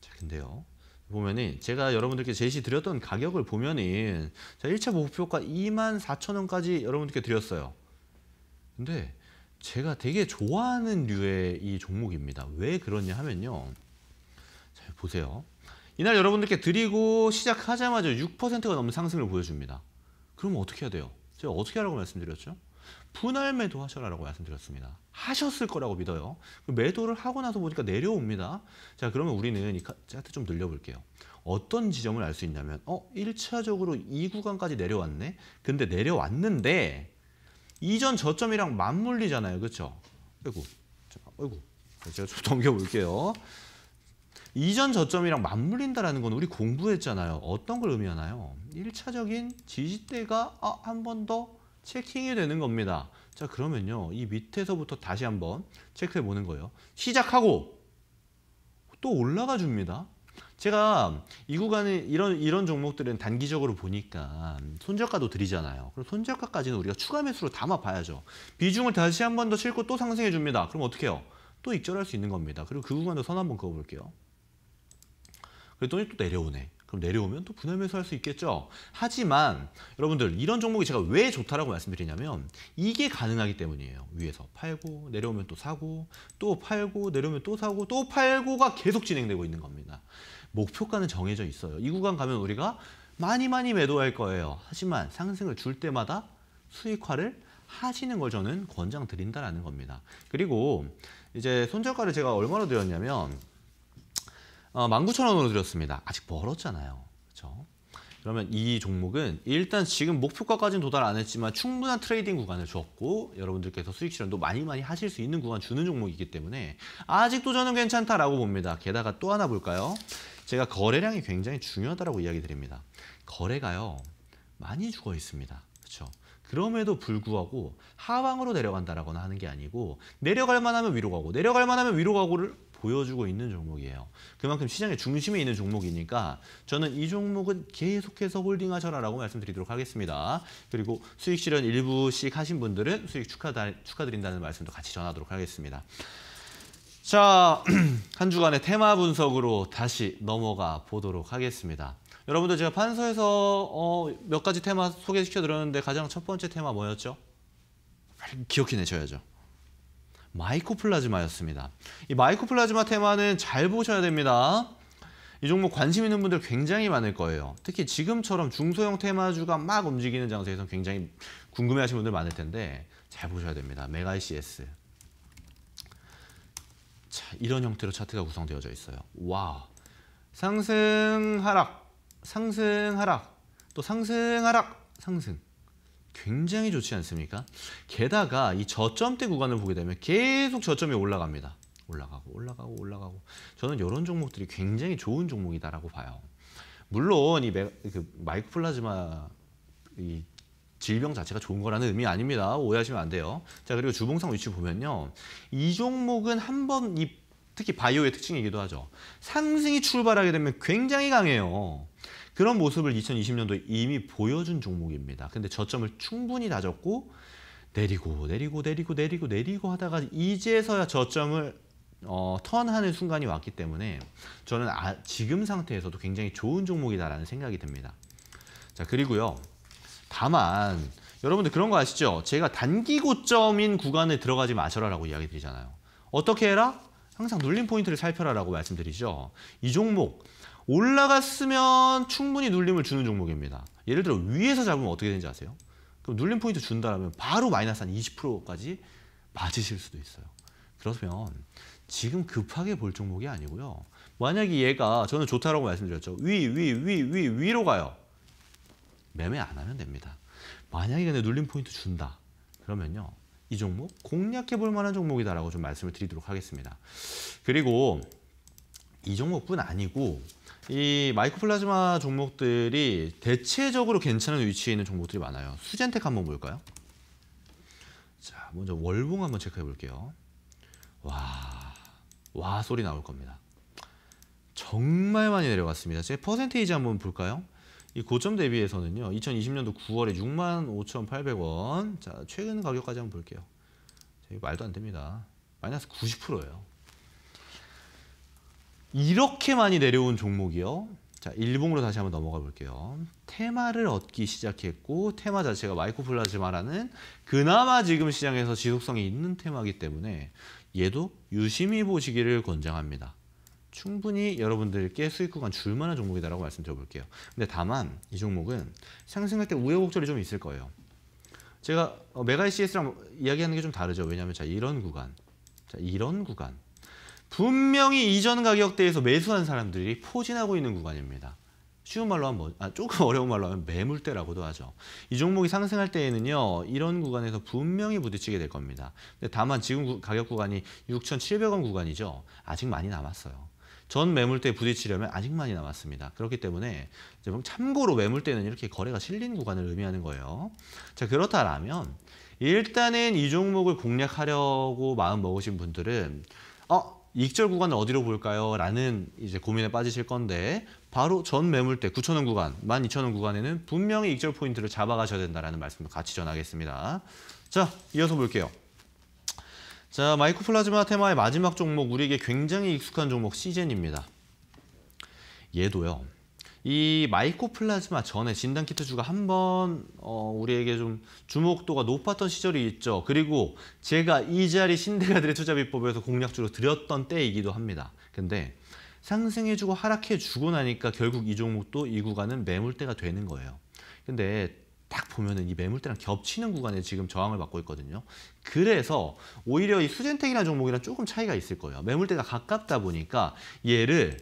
A: 자, 근데요. 보면은 제가 여러분들께 제시 드렸던 가격을 보면은 자 1차 목표가 24,000원까지 여러분들께 드렸어요. 근데 제가 되게 좋아하는 류의 이 종목입니다. 왜 그러냐 하면요. 잘 보세요. 이날 여러분들께 드리고 시작하자마자 6%가 넘는 상승을 보여줍니다. 그러면 어떻게 해야 돼요? 제가 어떻게 하라고 말씀드렸죠? 분할 매도 하셔라라고 말씀드렸습니다. 하셨을 거라고 믿어요. 매도를 하고 나서 보니까 내려옵니다. 자 그러면 우리는 이 차트 좀 늘려볼게요. 어떤 지점을 알 수 있냐면 어 1차적으로 이 구간까지 내려왔네. 근데 내려왔는데 이전 저점이랑 맞물리잖아요. 그렇죠? 아이고, 아이고. 제가 좀 넘겨볼게요. 이전 저점이랑 맞물린다라는 건 우리 공부했잖아요. 어떤 걸 의미하나요? 1차적인 지지대가 아, 한번 더 체킹이 되는 겁니다. 자 그러면요. 이 밑에서부터 다시 한번 체크해 보는 거예요. 시작하고 또 올라가 줍니다. 제가 이 구간에 이런 이런 종목들은 단기적으로 보니까 손절가도 드리잖아요. 그럼 손절가까지는 우리가 추가 매수로 담아봐야죠. 비중을 다시 한 번더 싣고 또 상승해 줍니다. 그럼 어떻게 해요? 또 익절할 수 있는 겁니다. 그리고 그 구간도 선 한 번 그어볼게요. 그랬더니 또 내려오네. 그럼 내려오면 또 분할 매수할 수 있겠죠. 하지만 여러분들 이런 종목이 제가 왜 좋다라고 말씀드리냐면 이게 가능하기 때문이에요. 위에서 팔고 내려오면 또 사고 또 팔고 내려오면 또 사고 또 팔고가 계속 진행되고 있는 겁니다. 목표가는 정해져 있어요. 이 구간 가면 우리가 많이 많이 매도할 거예요. 하지만 상승을 줄 때마다 수익화를 하시는 걸 저는 권장드린다라는 겁니다. 그리고 이제 손절가를 제가 얼마나 드렸냐면 어, 19,000원으로 드렸습니다. 아직 벌었잖아요그 그러면 이 종목은 일단 지금 목표가까지는 도달 안 했지만 충분한 트레이딩 구간을 주었고 여러분들께서 수익 실현도 많이 많이 하실 수 있는 구간 주는 종목이기 때문에 아직도 저는 괜찮다라고 봅니다. 게다가 또 하나 볼까요? 제가 거래량이 굉장히 중요하다고 이야기 드립니다. 거래가요. 많이 죽어 있습니다. 그렇죠? 그럼에도 불구하고 하방으로 내려간다라거나 하는 게 아니고 내려갈 만하면 위로 가고 내려갈 만하면 위로 가고를 보여주고 있는 종목이에요. 그만큼 시장의 중심에 있는 종목이니까 저는 이 종목은 계속해서 홀딩하셔라라고 말씀드리도록 하겠습니다. 그리고 수익 실현 일부씩 하신 분들은 수익 축하, 축하드린다는 말씀도 같이 전하도록 하겠습니다. 자, 한 주간의 테마 분석으로 다시 넘어가 보도록 하겠습니다. 여러분들 제가 판서에서 어, 몇 가지 테마 소개시켜 드렸는데 가장 첫 번째 테마 뭐였죠? 기억해내셔야죠. 마이코플라즈마였습니다. 이 마이코플라즈마 테마는 잘 보셔야 됩니다. 이 종목 관심 있는 분들 굉장히 많을 거예요. 특히 지금처럼 중소형 테마주가 막 움직이는 장소에서 굉장히 궁금해하시는 분들 많을 텐데 잘 보셔야 됩니다. 메가 ICS. 자, 이런 형태로 차트가 구성되어져 있어요. 와 상승 하락, 상승 하락, 또 상승 하락, 상승. 굉장히 좋지 않습니까? 게다가 이 저점대 구간을 보게 되면 계속 저점이 올라갑니다. 올라가고 올라가고 올라가고 저는 이런 종목들이 굉장히 좋은 종목이다라고 봐요. 물론 이그마이크플라즈마이 질병 자체가 좋은 거라는 의미 아닙니다. 오해하시면 안 돼요. 자 그리고 주봉상 위치 보면요. 이 종목은 한번 이 특히 바이오의 특징이기도 하죠. 상승이 출발하게 되면 굉장히 강해요. 그런 모습을 2020년도에 이미 보여준 종목입니다. 근데 저점을 충분히 다졌고 내리고 내리고 내리고 내리고 내리고 하다가 이제서야 저점을 어, 턴하는 순간이 왔기 때문에 저는 아, 지금 상태에서도 굉장히 좋은 종목이다라는 생각이 듭니다. 자 그리고요. 다만 여러분들 그런 거 아시죠? 제가 단기 고점인 구간에 들어가지 마셔라라고 이야기 드리잖아요. 어떻게 해라? 항상 눌림 포인트를 살펴라라고 말씀드리죠. 이 종목 올라갔으면 충분히 눌림을 주는 종목입니다. 예를 들어 위에서 잡으면 어떻게 되는지 아세요? 그럼 눌림 포인트 준다라면 바로 마이너스 한 20%까지 맞으실 수도 있어요. 그러면 지금 급하게 볼 종목이 아니고요. 만약에 얘가 저는 좋다라고 말씀드렸죠. 위, 위, 위, 위, 위로 가요. 매매 안 하면 됩니다. 만약에 근데 눌림 포인트 준다. 그러면요. 이 종목 공략해 볼 만한 종목이다라고 좀 말씀을 드리도록 하겠습니다. 그리고 이 종목뿐 아니고 이 마이코플라즈마 종목들이 대체적으로 괜찮은 위치에 있는 종목들이 많아요. 수젠텍 한번 볼까요? 자, 먼저 월봉 한번 체크해 볼게요. 와, 와 소리 나올 겁니다. 정말 많이 내려갔습니다. 제 퍼센테이지 한번 볼까요? 이 고점 대비해서는요. 2020년도 9월에 65,800원. 자, 최근 가격까지 한번 볼게요. 말도 안 됩니다. 마이너스 90%예요. 이렇게 많이 내려온 종목이요. 자, 1봉으로 다시 한번 넘어가 볼게요. 테마를 얻기 시작했고 테마 자체가 마이코플라즈마라는 그나마 지금 시장에서 지속성이 있는 테마이기 때문에 얘도 유심히 보시기를 권장합니다. 충분히 여러분들께 수익 구간 줄 만한 종목이다라고 말씀드려 볼게요. 근데 다만 이 종목은 상승할 때 우여곡절이 좀 있을 거예요. 제가 어, 메가 ICS랑 이야기하는 게 좀 다르죠. 왜냐하면 자 이런 구간, 자 이런 구간, 분명히 이전 가격대에서 매수한 사람들이 포진하고 있는 구간입니다. 쉬운 말로 하면 뭐, 아, 조금 어려운 말로 하면 매물대라고도 하죠. 이 종목이 상승할 때에는요. 이런 구간에서 분명히 부딪히게 될 겁니다. 다만 지금 구, 가격 구간이 6,700원 구간이죠. 아직 많이 남았어요. 전 매물대에 부딪히려면 아직 많이 남았습니다. 그렇기 때문에 뭐 참고로 매물대는 이렇게 거래가 실린 구간을 의미하는 거예요. 자 그렇다라면 일단은 이 종목을 공략하려고 마음먹으신 분들은 어? 익절 구간을 어디로 볼까요? 라는 이제 고민에 빠지실 건데 바로 전 매물대 9,000원 구간, 12,000원 구간에는 분명히 익절 포인트를 잡아가셔야 된다라는 말씀도 같이 전하겠습니다. 자, 이어서 볼게요. 자, 마이코플라즈마 테마의 마지막 종목, 우리에게 굉장히 익숙한 종목 시젠입니다. 얘도요. 이 마이코플라즈마 전에 진단키트주가 한번 어, 우리에게 좀 주목도가 높았던 시절이 있죠. 그리고 제가 이 자리 신대가들의 투자비법에서 공략주로 드렸던 때이기도 합니다. 근데 상승해주고 하락해주고 나니까 결국 이 종목도 이 구간은 매물대가 되는 거예요. 근데 딱 보면은 이 매물대랑 겹치는 구간에 지금 저항을 받고 있거든요. 그래서 오히려 이 수젠텍이라는 종목이랑 조금 차이가 있을 거예요. 매물대가 가깝다 보니까 얘를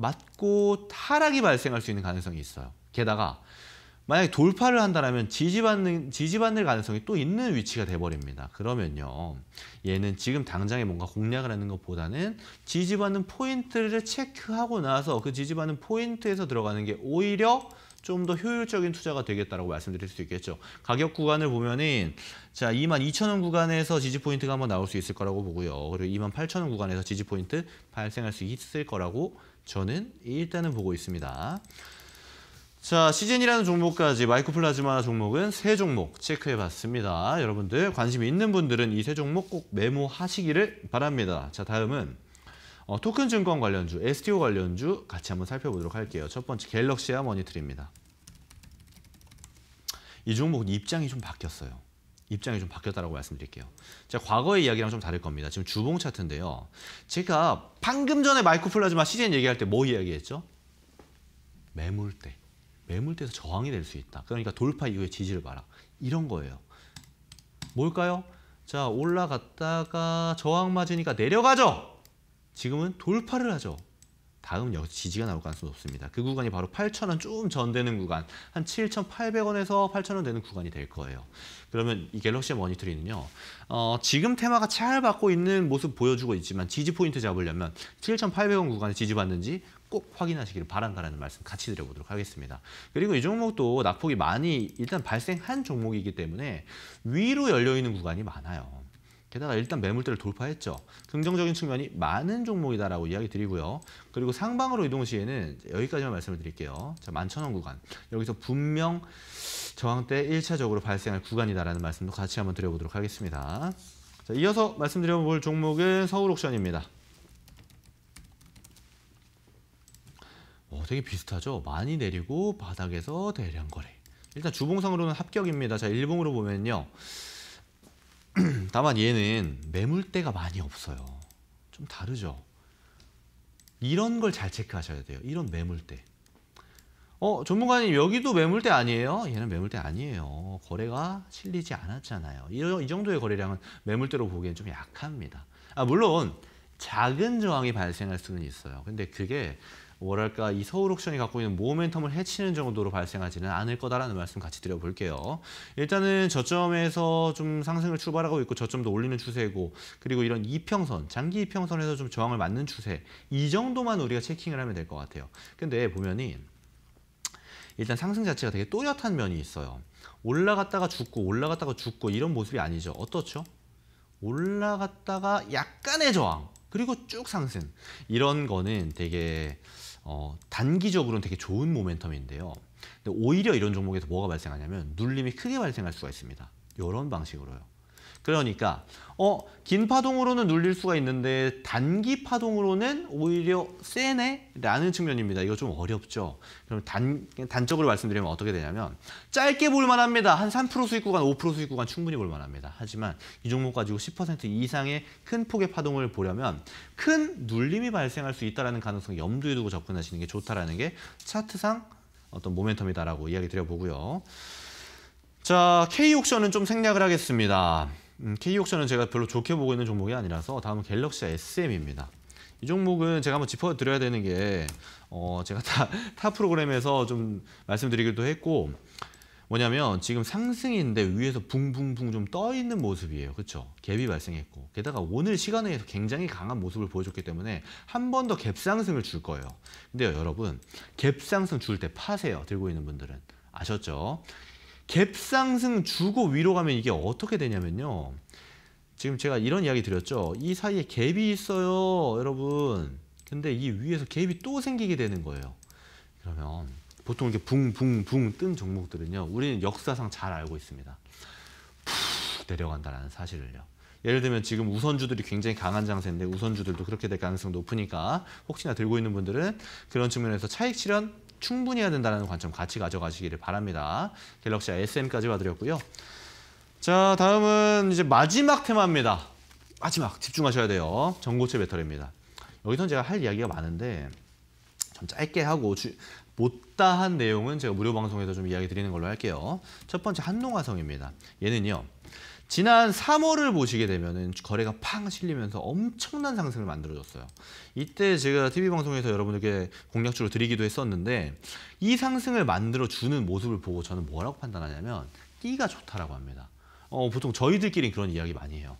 A: 맞고 타락이 발생할 수 있는 가능성이 있어요. 게다가 만약에 돌파를 한다면 지지받는, 지지받는 가능성이 또 있는 위치가 돼버립니다. 그러면요. 얘는 지금 당장에 뭔가 공략을 하는 것보다는 지지받는 포인트를 체크하고 나서 그 지지받는 포인트에서 들어가는 게 오히려 좀 더 효율적인 투자가 되겠다라고 말씀드릴 수 있겠죠. 가격 구간을 보면은 자 22,000원 구간에서 지지 포인트가 한번 나올 수 있을 거라고 보고요. 그리고 28,000원 구간에서 지지 포인트 발생할 수 있을 거라고 저는 일단은 보고 있습니다. 자, 시즌이라는 종목까지 마이코플라즈마 종목은 세 종목 체크해봤습니다. 여러분들 관심 있는 분들은 이 세 종목 꼭 메모하시기를 바랍니다. 자, 다음은 어, 토큰 증권 관련주, STO 관련주 같이 한번 살펴보도록 할게요. 첫 번째 갤럭시아 머니트리입니다. 이 종목은 입장이 좀 바뀌었어요. 입장이 좀 바뀌었다라고 말씀드릴게요. 자, 과거의 이야기랑 좀 다를 겁니다. 지금 주봉 차트인데요. 제가 방금 전에 마이코플라즈마 시즌 얘기할 때 뭐 이야기했죠? 매물대. 매물대에서 저항이 될 수 있다. 그러니까 돌파 이후에 지지를 봐라. 이런 거예요. 뭘까요? 자, 올라갔다가 저항 맞으니까 내려가죠. 지금은 돌파를 하죠. 다음 역 지지가 나올 가능성이 높습니다. 그 구간이 바로 8,000원 좀전 되는 구간, 한 7,800원에서 8,000원 되는 구간이 될 거예요. 그러면 이 갤럭시 모니터링은요, 어, 지금 테마가 잘 받고 있는 모습 보여주고 있지만 지지 포인트 잡으려면 7,800원 구간에 지지받는지 꼭 확인하시기를 바란다는 라 말씀 같이 드려보도록 하겠습니다. 그리고 이 종목도 낙폭이 많이 일단 발생한 종목이기 때문에 위로 열려있는 구간이 많아요. 게다가 일단 매물대를 돌파했죠. 긍정적인 측면이 많은 종목이다라고 이야기 드리고요. 그리고 상방으로 이동 시에는 여기까지만 말씀을 드릴게요. 자, 만천원 구간. 여기서 분명 저항대 1차적으로 발생할 구간이다라는 말씀도 같이 한번 드려보도록 하겠습니다. 자, 이어서 말씀드려볼 종목은 서울옥션입니다. 어, 되게 비슷하죠? 많이 내리고 바닥에서 대량 거래. 일단 주봉상으로는 합격입니다. 자, 일봉으로 보면요. 다만 얘는 매물대가 많이 없어요. 좀 다르죠. 이런 걸 잘 체크하셔야 돼요. 이런 매물대. 어, 전문가님 여기도 매물대 아니에요? 얘는 매물대 아니에요. 거래가 실리지 않았잖아요. 이, 이 정도의 거래량은 매물대로 보기엔 좀 약합니다. 아, 물론 작은 저항이 발생할 수는 있어요. 근데 그게 뭐랄까 이 서울 옥션이 갖고 있는 모멘텀을 해치는 정도로 발생하지는 않을 거다라는 말씀 같이 드려볼게요. 일단은 저점에서 좀 상승을 출발하고 있고 저점도 올리는 추세고 그리고 이런 이평선, 장기 이평선에서 좀 저항을 맞는 추세 이 정도만 우리가 체킹을 하면 될 것 같아요. 근데 보면은 일단 상승 자체가 되게 또렷한 면이 있어요. 올라갔다가 죽고 올라갔다가 죽고 이런 모습이 아니죠. 어떻죠? 올라갔다가 약간의 저항 그리고 쭉 상승 이런 거는 되게 어, 단기적으로는 되게 좋은 모멘텀인데요. 근데 오히려 이런 종목에서 뭐가 발생하냐면 눌림이 크게 발생할 수가 있습니다. 이런 방식으로요. 그러니까 어, 긴 파동으로는 눌릴 수가 있는데 단기 파동으로는 오히려 세네? 라는 측면입니다. 이거 좀 어렵죠. 그럼 단, 단적으로 말씀드리면 어떻게 되냐면 짧게 볼만합니다. 한 3% 수익 구간, 5% 수익 구간 충분히 볼만합니다. 하지만 이 종목 가지고 10% 이상의 큰 폭의 파동을 보려면 큰 눌림이 발생할 수 있다는 가능성 염두에 두고 접근하시는 게 좋다라는 게 차트상 어떤 모멘텀이다라고 이야기 드려보고요. 자, K옥션은 좀 생략을 하겠습니다. 음, K옥션은 제가 별로 좋게 보고 있는 종목이 아니라서 다음은 갤럭시 SM입니다. 이 종목은 제가 한번 짚어드려야 되는 게 어, 제가 타, 타 프로그램에서 좀 말씀드리기도 했고 뭐냐면 지금 상승인데 위에서 붕붕붕 좀 떠 있는 모습이에요. 그렇죠? 갭이 발생했고 게다가 오늘 시간에 굉장히 강한 모습을 보여줬기 때문에 한 번 더 갭 상승을 줄 거예요. 근데 여러분 갭 상승 줄 때 파세요. 들고 있는 분들은 아셨죠? 갭상승 주고 위로 가면 이게 어떻게 되냐면요. 지금 제가 이런 이야기 드렸죠. 이 사이에 갭이 있어요. 여러분. 근데 이 위에서 갭이 또 생기게 되는 거예요. 그러면 보통 이렇게 붕붕붕 뜬 종목들은요. 우리는 역사상 잘 알고 있습니다. 푹 내려간다라는 사실을요. 예를 들면 지금 우선주들이 굉장히 강한 장세인데 우선주들도 그렇게 될 가능성이 높으니까 혹시나 들고 있는 분들은 그런 측면에서 차익 실현 충분히 해야 된다는 관점 같이 가져가시기를 바랍니다. 갤럭시 SM까지 와드렸고요. 자, 다음은 이제 마지막 테마입니다. 마지막 집중하셔야 돼요. 전고체 배터리입니다. 여기선 제가 할 이야기가 많은데 좀 짧게 하고 주, 못다한 내용은 제가 무료 방송에서 좀 이야기 드리는 걸로 할게요. 첫 번째 한농화성입니다. 얘는요. 지난 3월을 보시게 되면 거래가 팡 실리면서 엄청난 상승을 만들어줬어요. 이때 제가 TV 방송에서 여러분들께 공략주로 드리기도 했었는데 이 상승을 만들어주는 모습을 보고 저는 뭐라고 판단하냐면 끼가 좋다라고 합니다. 어, 보통 저희들끼리 그런 이야기 많이 해요.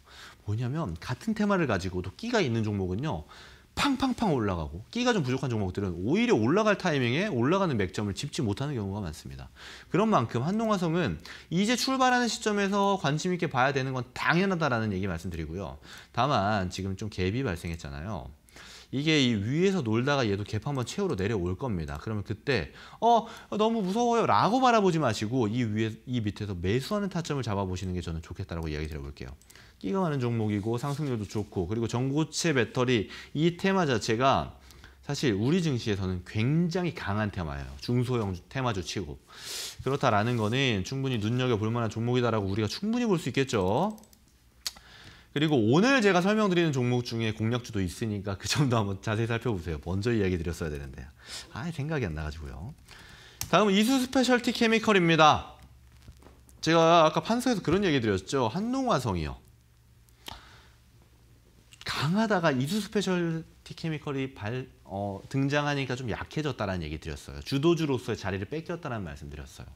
A: 뭐냐면 같은 테마를 가지고도 끼가 있는 종목은요. 팡팡팡 올라가고 끼가 좀 부족한 종목들은 오히려 올라갈 타이밍에 올라가는 맥점을 집지 못하는 경우가 많습니다. 그런 만큼 한동화성은 이제 출발하는 시점에서 관심 있게 봐야 되는 건 당연하다라는 얘기 말씀드리고요. 다만 지금 좀 갭이 발생했잖아요. 이게 이 위에서 놀다가 얘도 갭 한번 채우러 내려올 겁니다. 그러면 그때 어 너무 무서워요 라고 바라보지 마시고 이 위에 이 밑에서 매수하는 타점을 잡아보시는 게 저는 좋겠다라고 이야기 드려볼게요. 끼가 많은 종목이고 상승률도 좋고 그리고 전고체 배터리 이 테마 자체가 사실 우리 증시에서는 굉장히 강한 테마예요. 중소형 테마주 치고. 그렇다라는 거는 충분히 눈여겨볼 만한 종목이다라고 우리가 충분히 볼 수 있겠죠. 그리고 오늘 제가 설명드리는 종목 중에 공략주도 있으니까 그 점도 한번 자세히 살펴보세요. 먼저 이야기 드렸어야 되는데. 아 생각이 안 나가지고요. 다음은 이수 스페셜티 케미컬입니다. 제가 아까 판서에서 그런 얘기 드렸죠. 한농화성이요. 강하다가 이수 스페셜티 케미컬이 발, 어, 등장하니까 좀 약해졌다라는 얘기 드렸어요. 주도주로서의 자리를 뺏겼다는 말씀 드렸어요.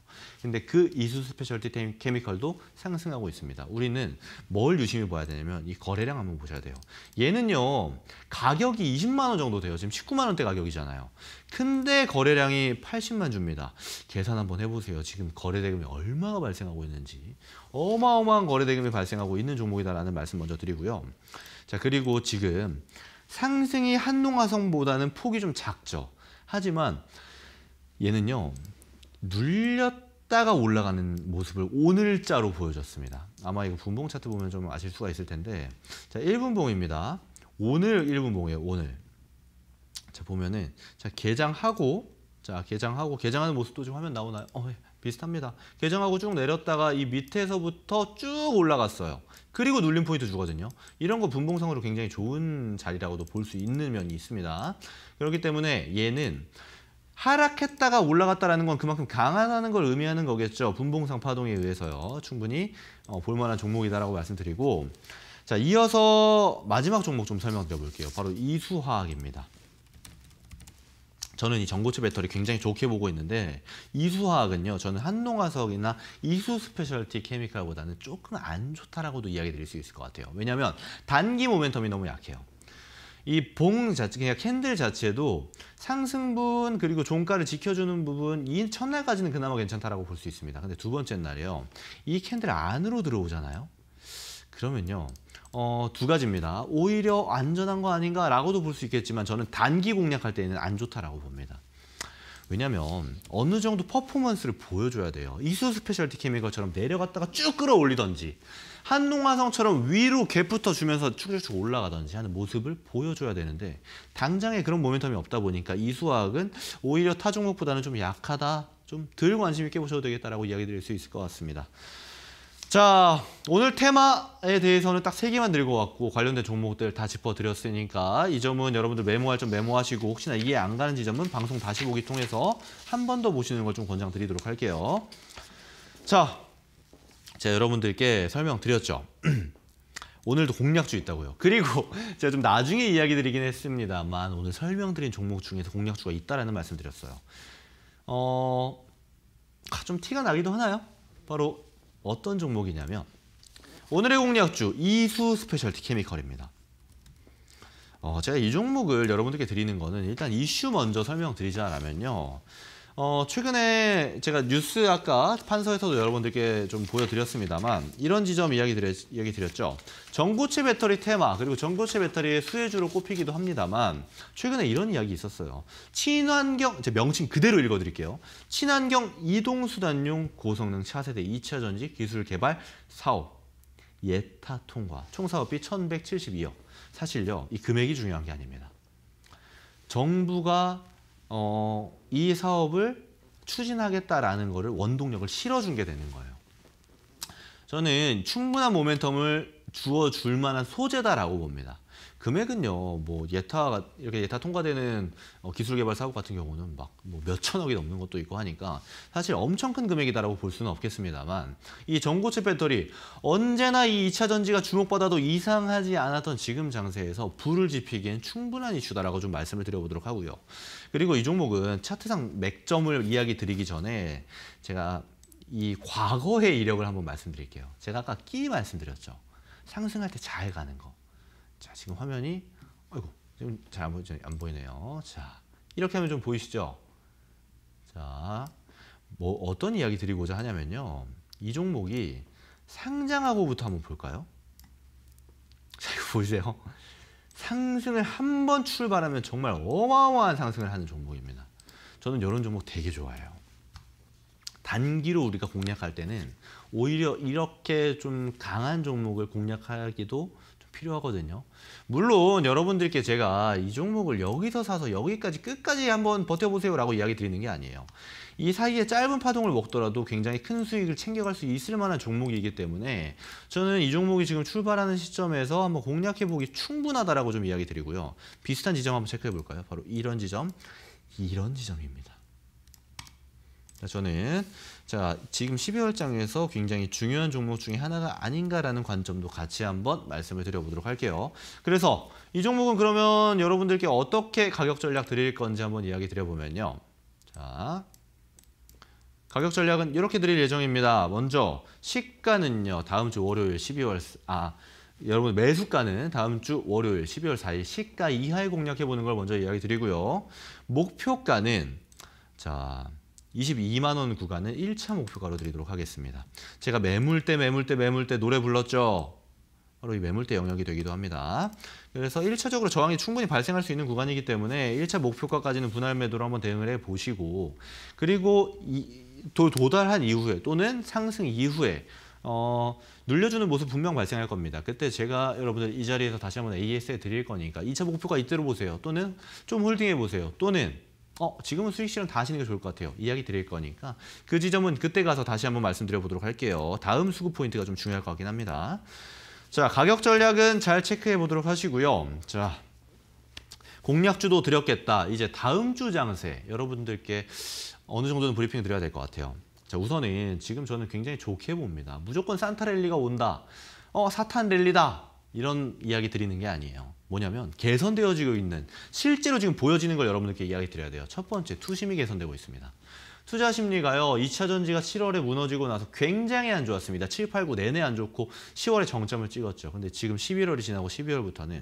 A: 근데 그 이수 스페셜티 케미컬도 상승하고 있습니다. 우리는 뭘 유심히 봐야 되냐면 이 거래량 한번 보셔야 돼요. 얘는요. 가격이 20만 원 정도 돼요. 지금 19만 원대 가격이잖아요. 근데 거래량이 80만 줍니다. 계산 한번 해보세요. 지금 거래대금이 얼마가 발생하고 있는지 어마어마한 거래대금이 발생하고 있는 종목이다라는 말씀 먼저 드리고요. 자 그리고 지금 상승이 한농화성보다는 폭이 좀 작죠. 하지만 얘는요 눌렸다가 올라가는 모습을 오늘자로 보여줬습니다. 아마 이거 분봉 차트 보면 좀 아실 수가 있을 텐데 자 1분봉입니다. 오늘 1분봉이에요. 오늘 자 보면은 자 개장하고 자 개장하고 개장하는 모습도 지금 화면 나오나요? 어, 예, 비슷합니다. 개장하고 쭉 내렸다가 이 밑에서부터 쭉 올라갔어요. 그리고 눌림 포인트 주거든요. 이런 거분봉상으로 굉장히 좋은 자리라고도 볼 수 있는 면이 있습니다. 그렇기 때문에 얘는 하락했다가 올라갔다라는 건 그만큼 강하다는 걸 의미하는 거겠죠. 분봉상 파동에 의해서요. 충분히 어, 볼만한 종목이다라고 말씀드리고 자 이어서 마지막 종목 좀 설명드려 볼게요. 바로 이수화학입니다. 저는 이 전고체 배터리 굉장히 좋게 보고 있는데 이수화학은요 저는 한농화석이나 이수 스페셜티 케미칼보다는 조금 안 좋다라고도 이야기 드릴 수 있을 것 같아요 왜냐하면 단기 모멘텀이 너무 약해요 이 봉 자체, 그냥 그러니까 캔들 자체도 상승분 그리고 종가를 지켜주는 부분 이 첫날까지는 그나마 괜찮다라고 볼 수 있습니다 근데 두 번째 날이요 이 캔들 안으로 들어오잖아요 그러면요 어, 두 가지입니다. 오히려 안전한 거 아닌가라고도 볼 수 있겠지만 저는 단기 공략할 때는 안 좋다라고 봅니다. 왜냐하면 어느 정도 퍼포먼스를 보여줘야 돼요. 이수 스페셜티 케미컬처럼 내려갔다가 쭉 끌어올리던지 한농화성처럼 위로 갭부터 주면서 쭉쭉쭉 올라가던지 하는 모습을 보여줘야 되는데 당장에 그런 모멘텀이 없다 보니까 이수학은 오히려 타종목보다는 좀 약하다, 좀 덜 관심 있게 보셔도 되겠다라고 이야기 드릴 수 있을 것 같습니다. 자 오늘 테마에 대해서는 딱 세 개만 들고 왔고 관련된 종목들 다 짚어드렸으니까 이 점은 여러분들 메모할 점 메모하시고 혹시나 이해 안 가는 지점은 방송 다시 보기 통해서 한 번 더 보시는 걸 좀 권장드리도록 할게요. 자, 제가 여러분들께 설명드렸죠. 오늘도 공략주 있다고요. 그리고 제가 좀 나중에 이야기 드리긴 했습니다만 오늘 설명드린 종목 중에서 공략주가 있다라는 말씀드렸어요. 어, 좀 티가 나기도 하나요? 바로 어떤 종목이냐면 오늘의 공략주 이수 스페셜티 케미컬입니다. 어, 제가 이 종목을 여러분들께 드리는 거는 일단 이슈 먼저 설명드리자면요. 어, 최근에 제가 뉴스 아까 판서에서도 여러분들께 좀 보여드렸습니다만 이런 지점 이야기, 드렸, 이야기 드렸죠. 전고체 배터리 테마 그리고 전고체 배터리의 수혜주로 꼽히기도 합니다만 최근에 이런 이야기 있었어요. 친환경, 제 명칭 그대로 읽어드릴게요. 친환경 이동수단용 고성능 차세대 2차 전지 기술 개발 사업 예타 통과 총 사업비 1,172억 사실요 이 금액이 중요한 게 아닙니다. 정부가 어, 이 사업을 추진하겠다라는 거를 원동력을 실어준 게 되는 거예요. 저는 충분한 모멘텀을 주어줄 만한 소재다라고 봅니다. 금액은요, 뭐 예타 이렇게 예타 통과되는 어, 기술개발 사업 같은 경우는 막뭐 몇천억이 넘는 것도 있고 하니까 사실 엄청 큰 금액이다라고 볼 수는 없겠습니다만 이 전고체 배터리 언제나 이 2차 전지가 주목받아도 이상하지 않았던 지금 장세에서 불을 지피기엔 충분한 이슈다라고 좀 말씀을 드려보도록 하고요. 그리고 이 종목은 차트상 맥점을 이야기 드리기 전에 제가 이 과거의 이력을 한번 말씀드릴게요. 제가 아까 끼 말씀드렸죠. 상승할 때 잘 가는 거. 자 지금 화면이 아이고 지금 잘안 보이죠? 안 보이네요. 자 이렇게 하면 좀 보이시죠? 자 뭐 어떤 이야기 드리고자 하냐면요. 이 종목이 상장하고부터 한번 볼까요? 자 이거 보이세요? 상승을 한번 출발하면 정말 어마어마한 상승을 하는 종목입니다. 저는 이런 종목 되게 좋아해요. 단기로 우리가 공략할 때는 오히려 이렇게 좀 강한 종목을 공략하기도 필요하거든요. 물론 여러분들께 제가 이 종목을 여기서 사서 여기까지 끝까지 한번 버텨보세요 라고 이야기 드리는 게 아니에요. 이 사이에 짧은 파동을 먹더라도 굉장히 큰 수익을 챙겨갈 수 있을 만한 종목이기 때문에 저는 이 종목이 지금 출발하는 시점에서 한번 공략해보기 충분하다라고 좀 이야기 드리고요. 비슷한 지점 한번 체크해볼까요? 바로 이런 지점, 이런 지점입니다. 저는 자, 지금 12월장에서 굉장히 중요한 종목 중에 하나가 아닌가라는 관점도 같이 한번 말씀을 드려보도록 할게요. 그래서 이 종목은 그러면 여러분들께 어떻게 가격 전략 드릴 건지 한번 이야기 드려보면요. 자, 가격 전략은 이렇게 드릴 예정입니다. 먼저 시가는요. 다음 주 월요일 12월 아 여러분 매수가는 다음 주 월요일 12월 4일 시가 이하에 공략해보는 걸 먼저 이야기 드리고요. 목표가는 자 22만 원 구간은 1차 목표가로 드리도록 하겠습니다. 제가 매물대 매물대 매물대 노래 불렀죠. 바로 이 매물대 영역이 되기도 합니다. 그래서 1차적으로 저항이 충분히 발생할 수 있는 구간이기 때문에 1차 목표가까지는 분할 매도로 한번 대응을 해보시고 그리고 이, 도, 도달한 이후에 또는 상승 이후에 어, 눌려주는 모습 분명 발생할 겁니다. 그때 제가 여러분들 이 자리에서 다시 한번 AS 해 드릴 거니까 2차 목표가 이때로 보세요. 또는 좀 홀딩해 보세요. 또는 어, 지금은 수익 실현 다 하시는 게 좋을 것 같아요. 이야기 드릴 거니까. 그 지점은 그때 가서 다시 한번 말씀드려 보도록 할게요. 다음 수급 포인트가 좀 중요할 것 같긴 합니다. 자, 가격 전략은 잘 체크해 보도록 하시고요. 자, 공략주도 드렸겠다. 이제 다음 주 장세 여러분들께 어느 정도는 브리핑 드려야 될 것 같아요. 자, 우선은 지금 저는 굉장히 좋게 봅니다. 무조건 산타 랠리가 온다. 어, 사탄 랠리다. 이런 이야기 드리는 게 아니에요. 뭐냐면 개선되어지고 있는 실제로 지금 보여지는 걸 여러분들께 이야기 드려야 돼요. 첫 번째 투심이 개선되고 있습니다. 투자 심리가요. 2차 전지가 7월에 무너지고 나서 굉장히 안 좋았습니다. 7, 8, 9 내내 안 좋고 10월에 정점을 찍었죠. 근데 지금 11월이 지나고 12월부터는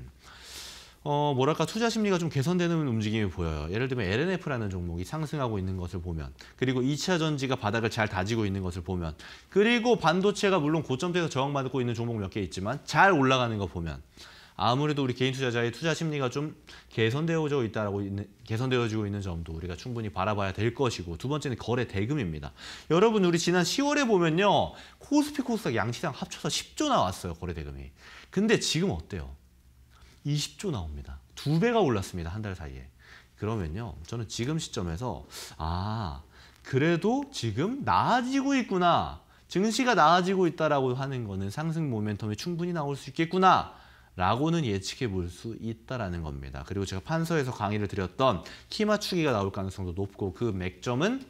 A: 어, 뭐랄까 투자 심리가 좀 개선되는 움직임이 보여요. 예를 들면 LNF라는 종목이 상승하고 있는 것을 보면 그리고 2차 전지가 바닥을 잘 다지고 있는 것을 보면 그리고 반도체가 물론 고점대에서 저항받고 있는 종목 몇 개 있지만 잘 올라가는 거 보면 아무래도 우리 개인 투자자의 투자 심리가 좀 개선되어져 있다라고 있는, 개선되어지고 있는 점도 우리가 충분히 바라봐야 될 것이고 두 번째는 거래 대금입니다. 여러분 우리 지난 10월에 보면요 코스피 코스닥 양치장 합쳐서 10조 나왔어요 거래 대금이. 근데 지금 어때요? 20조 나옵니다. 두 배가 올랐습니다 한 달 사이에. 그러면요 저는 지금 시점에서 아 그래도 지금 나아지고 있구나. 증시가 나아지고 있다라고 하는 거는 상승 모멘텀이 충분히 나올 수 있겠구나 라고는 예측해 볼 수 있다라는 겁니다. 그리고 제가 판서에서 강의를 드렸던 키 맞추기가 나올 가능성도 높고 그 맥점은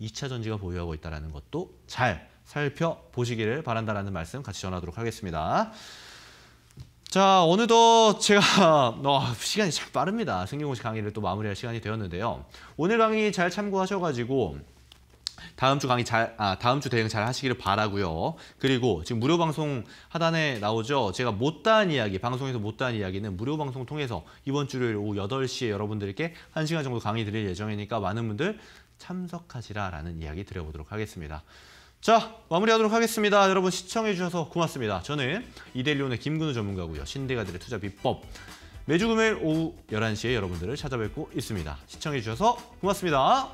A: 2차 전지가 보유하고 있다는 것도 잘 살펴보시기를 바란다라는 말씀 같이 전하도록 하겠습니다. 자, 어느덧 제가 어, 시간이 참 빠릅니다. 승용호 씨 강의를 또 마무리할 시간이 되었는데요. 오늘 강의 잘 참고하셔가지고 다음 주 강의 잘, 아, 다음 주 대응 잘 하시기를 바라고요. 그리고 지금 무료 방송 하단에 나오죠. 제가 못다한 이야기, 방송에서 못다한 이야기는 무료 방송 통해서 이번 주일 요일 오후 8시에 여러분들께 1시간 정도 강의 드릴 예정이니까 많은 분들 참석하시라라는 이야기 드려보도록 하겠습니다. 자, 마무리하도록 하겠습니다. 여러분 시청해주셔서 고맙습니다. 저는 이데리온의 김근우 전문가고요. 신대가들의 투자 비법. 매주 금요일 오후 11시에 여러분들을 찾아뵙고 있습니다. 시청해주셔서 고맙습니다.